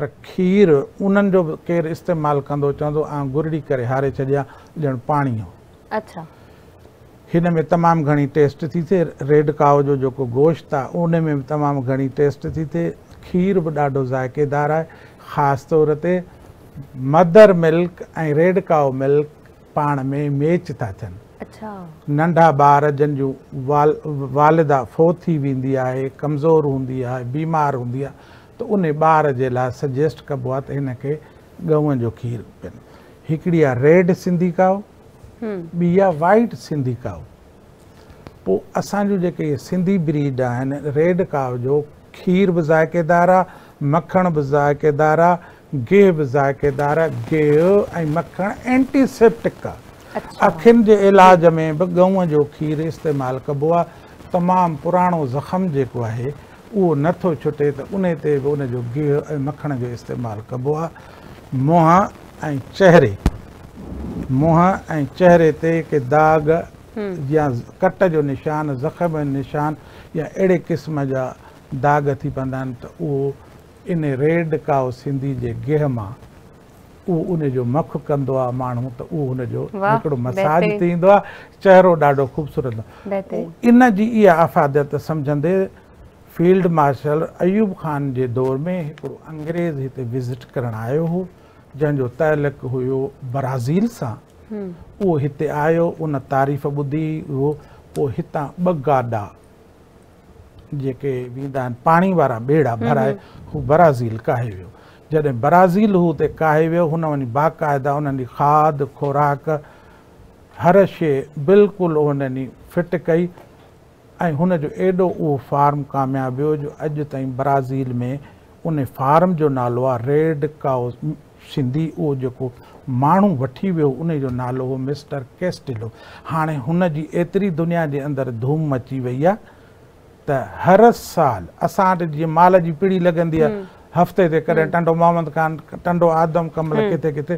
جور استعمال کرے چڑ پانی تمام گھنی ٹھیک ریڈ کاؤ جو گوشت آن میں بھی تمام گھنی ٹھیک کھیر بھی ذائقے دار ہے خاص طور مدر ملک کاؤ ملک پا میں میچ تھینک نڈا بار جن والدہ فوتی ویڈی ہے کمزور ہوں بیمار ہوں تو ان بار لائے سجیسٹ کرب ہے تو ان کے گوئر کھیر ایکڑی ریڈ سی کھو بیٹ سی بریڈ آئین ریڈ کاؤ جو کھیر بھی ذائقےدار مکھن بھی ذائقے دار گے بھی ذائقے دار گے مکھن اینٹی سپٹک اخن کے علاج میں بھی گؤں کھیر استعمال کرب ہے تمام پرانو زخم جو وہ نتو چھٹے تو انجو گے مکھن استعمال کرب آ موہ اور چہرے موہ چے کہ داغ یا کٹ جو نشان زخم نشان یا اے قسم جا داغ تھی پہن تو او ان ریڈ کاؤ سی گے میں وہ انجو مکھ کب مو تو انجو مساجر ڈاڑو خوبصورت انفادت سمجھتے فیلڈ مارشل ایوب خان کے دور میں ایک انگریزی وزٹ کرو جنوب تلک ہو برازیل سے وہ اتنے آ تاریف بدھی وہ اتنا ب گاڈا پانی بےڑا بھرائے وہ برازیل قاہ وی جی برازیل کا باقاعدہ ان کی خاد خوراک ہر شی بالکل ان فٹ کئی ای وہ فارم قام جو اج تین برازیل میں ان فارم جو نالوا ریڈ کاؤ سی وہ جو مو ویٹ ہو مسٹر کیسٹلو ہاں انتری دنیا کے اندر دھوم مچی وئی ہے ت ہر سال اصانٹ جی مال کی پیڑھی لگی ہے ہفتے کے کری ٹنڈو محمد خان ٹنڈو آدم کمل کتے کتے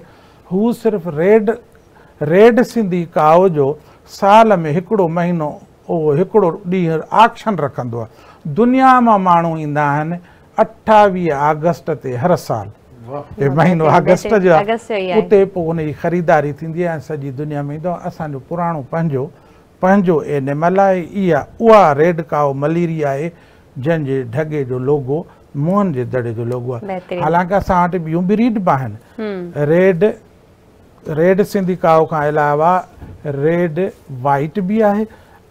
وہ سف ریڈ سی کاؤ جو سال میں ایکڑو مہینہ آکشن رکھا دنیا میں مواقع اٹھائی اگسٹال خریداری سجی دنیا میں ملری جن کے ڈگے جو لوگ موہن کے دڑے جو لوگ حالانکہ بریڈ بھی ریڈ ریڈ سی کاؤ کے علاوہ ریڈ وائٹ بھی ہے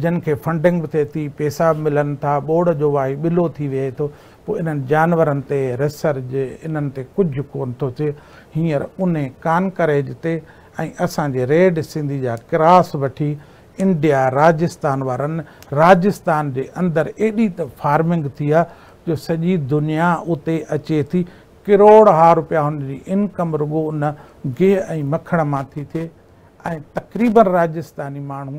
जिन खे फंडिंग बि थिए थी पैसा बि मिलनि था ॿोड़ जो वाही ॿिलो थी वेहे थो पोइ इन्हनि जानवरनि ते रिसर्ज इन्हनि ते कुझु कोन थो थिए हींअर उन कान करे ऐं असांजे रेड सिंधी जा क्रॉस वठी इंडिया राजस्थान वारनि राजस्थान जे अंदरि एॾी त फार्मिंग थी आहे जो सॼी दुनिया उते अचे थी करोड़ा रुपिया हुनजी इनकम रुगो उन गेह ऐं मखण मां थी थिए ऐं तक़रीबन राजस्थानी माण्हू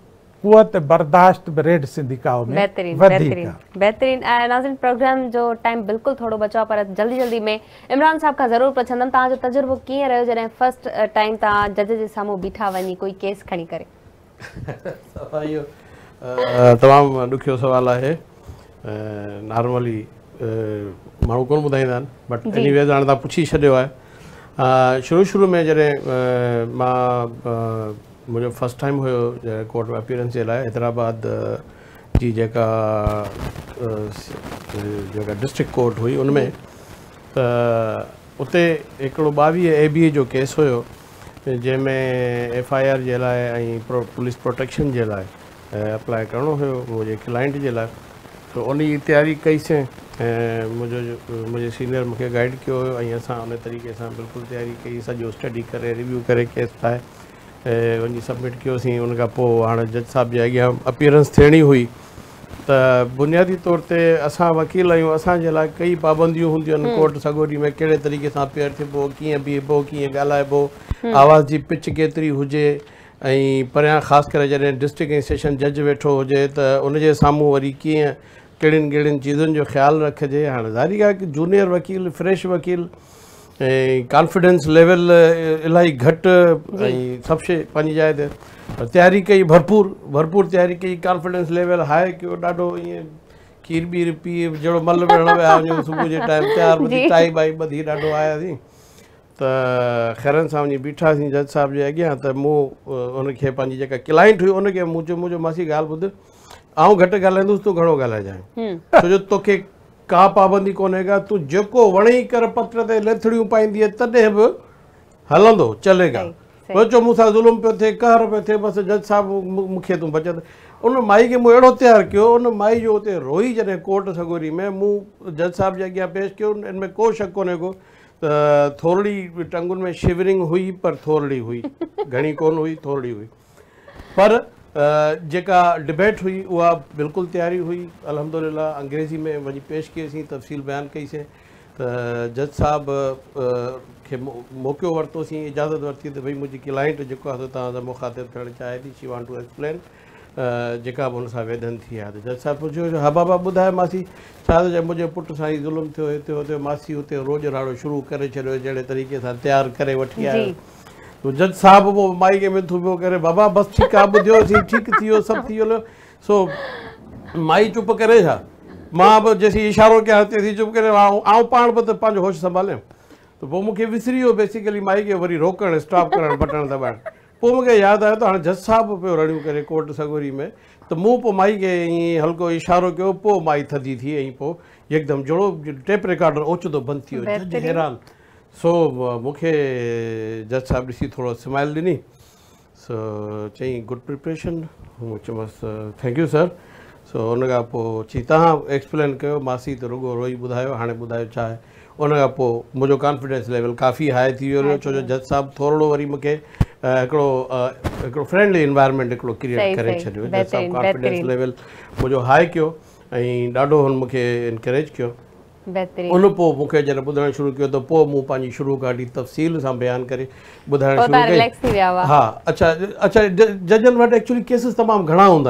قوت برداشت بریڈ سندھکاؤں میں بہترین بہترین بہترین ناظرین پروگرام جو ٹائم بلکل تھوڑو بچا پر جلدی جلدی میں عمران صاحب کا ضرور پرچندن تاں جو تجربہ کی ہیں رہے ہو جنہیں فرسٹ ٹائم تاں جج جی سامو بیٹھا وانی کوئی کیس کھنی کرے صفائیو تمام دکھیوں سوالا ہے نارمالی مانو کون مدائی دان بٹ انی ویز آنے دا پوچھی شدیو آئے شروع شروع میں جرے ماں مجھے فسٹ ٹائم کورٹ میں اپیرنس اپرس لائے حیدرآباد کی جگہ جگہ ڈسٹک کورٹ ہوئی ان میں تے ایک بہ اے بی جو کیس ہو جی میں ایف آئی آر کے لائے اور پولیس پروٹیکشن اپلائی کر کے کلائنٹ کے لائے تو ان تیاری کئی سی سینئر گائڈ کیا ہونے ان طریقے سے بالکل تیاری کی سب اسٹڈی کرے ریویو کرے کیس پائے ऐं वञी सब्मिट कयोसीं उनखां पोइ हाणे जज साहिब जे अॻियां अपियरेंस थियणी हुई त बुनियादी तौर ते असां वकील आहियूं असांजे लाइ कई पाबंदियूं हूंदियूं आहिनि कोर्ट सगोरी में कहिड़े तरीक़े सां पेअर थिएबो कीअं बीहबो कीअं ॻाल्हाइबो आवाज़ जी पिच केतिरी हुजे ऐं परियां ख़ासि करे जॾहिं डिस्ट्रिक्ट ऐं सेशन जज वेठो हुजे त उनजे साम्हूं वरी कीअं कहिड़ियुनि कहिड़ियुनि चीज़नि जो ख़्यालु रखिजे हाणे ज़ारी आहे की जूनियर वकील फ्रेश वकील کانفیڈینس لیویل الٹ سب شی پانے جائے تھی تیاری کیرپور بھرپور تیاری کی کانفیڈینس لیو ہائی کیا کھیر بیر پیڑ ملائی جی۔ آیا سی تو خیرن سے بٹھاسی جج صاحب کے اگیاں تو موسی کلائنٹ ہوئی ان کے مجھے ماسی گال بد آؤں گھالائیسوں جائیں تو کا پابندی کو پتھر لتڑی پائیدے تد ہلد چلے گا سوچو مسا ظلم پہ تھے قہر پہ جج سا بچت ان مائی کے اڑوں تیار کیا ان مائی جو روئی جد کو سگوری میں جج ساحب کے اگیا پیش کیا کوئی شک کو تھوڑی ٹنگن میں شیورنگ ہوئی پر تھوڑی ہوئی گھڑی کوئی تھوڑی ہوئی پر जेका डिबेट हुई उहा बिल्कुलु तयारी हुई अलहम अंग्रेज़ी में वञी पेश कयईसीं तफ़सील बयानु कईसीं त जज साहिब खे मौको वरितोसीं इजाज़त वरिती त भई मुंहिंजी क्लाइंट जेको आहे तव्हां सां मुख़ातिब थियणु चाहे थी शी वॉन्ट टू एक्सप्लेन जेका बि हुन सां वैदन थी आहे त जज साहिबु पुछियो हा बाबा ॿुधायोमासी छा त चए मुंहिंजे पुट सां ई ज़ुल्म थियो हुते हुते मासी हुते रोज़ु राणो शुरू करे छॾियो जहिड़े तरीक़े सां तयारु करे वठी आयो تو جج صاحب وہ مائی کے متو پہ بابا بس بدھ ٹھیک سب سو مائی چوپ کرے جیسی اشاروں پانڈ پتہ پانچ ہوش سنبھالے تو بیسیکلی مائی کے روک پو مکہ یاد آیا تو ہاں جج صاحب پہ کوٹ سگوری میں تو مائی کے کے پو مائی تھدی یک دم جڑو ٹیپ ریکارڈر اوچتوں بند حیران سو مک جج صاحب اسی تھوڑا اسمائل ڈنی سو چی گڈ پریپریشن وہ چمس تھینک یو سر سو ان کا چی تلین ماسی تو روگو رو ہی بدایا ہاں باؤ ہے ان کو کانفیڈینس لیو کافی ہائی تھی چو جو جج صاحب تھوڑا ویری ایک فرینڈلی اینوائرمینٹ کر چج صاحب کانفیڈینس لیو مجھے ہائی کیاج کیا جی تو شروع کافصیل سے ہاں اچھا اچھا ججن و تمام گھڑا ہوں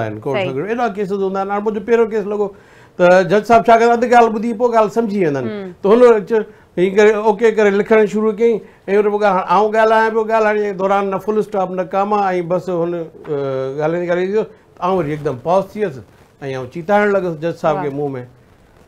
مجھے پہرو کیس لگو تو جج صاحب ادھر بدھی سمجھین تو اچھا، اوکے لکھن شیئیں آؤں پہ دوران فل اسٹاپ نہ کم آئی بس آؤں ایک دم پاز تھی چیتائن لگس جج سا منہ میں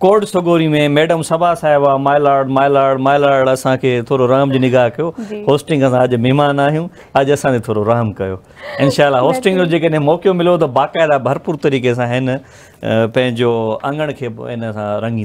کوٹ سگوری میں میڈم سبا ساحبہ مائلاڈ مائلاڈ مائلاڈ ابرو رحم نگاہ کرسٹھ مہمان آیا اج اصل رحم کیا ان شاء اللہ ہوسٹ موقع ملو تو باقاعدہ بھرپور طریقے سے انسان رنگ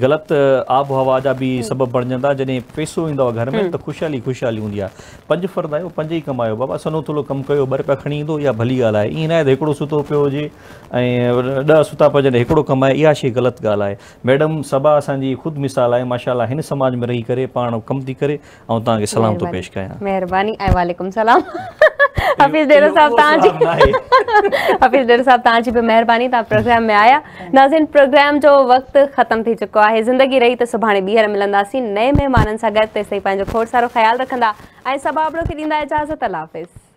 غلط آب و ہوا جا بھی سب بڑھجن جن میں پیسوں گھر میں تو خوشحالی خوشحالی ہوں پنج فرد آؤ پنج ہی کمایا بابا سنو تھلو کم کرو یہ بلی گال ہے یہ نہو سترہ پہ ہو جائے اور کمائے یہاں شی غلط ہے میڈم سبا سات خود مثال ہے ماشاء اللہ سماج میں ری کم تھی سلام تو پیش کریں चुको आहे ज़िंदगी रही त सुभाणे ॿीहर मिलंदासीं नए महिमाननि सां गॾु तेसि पंहिंजो खोर सारो ख़्यालु रखंदा ऐं सुबाबो खे ॾींदा इजाज़त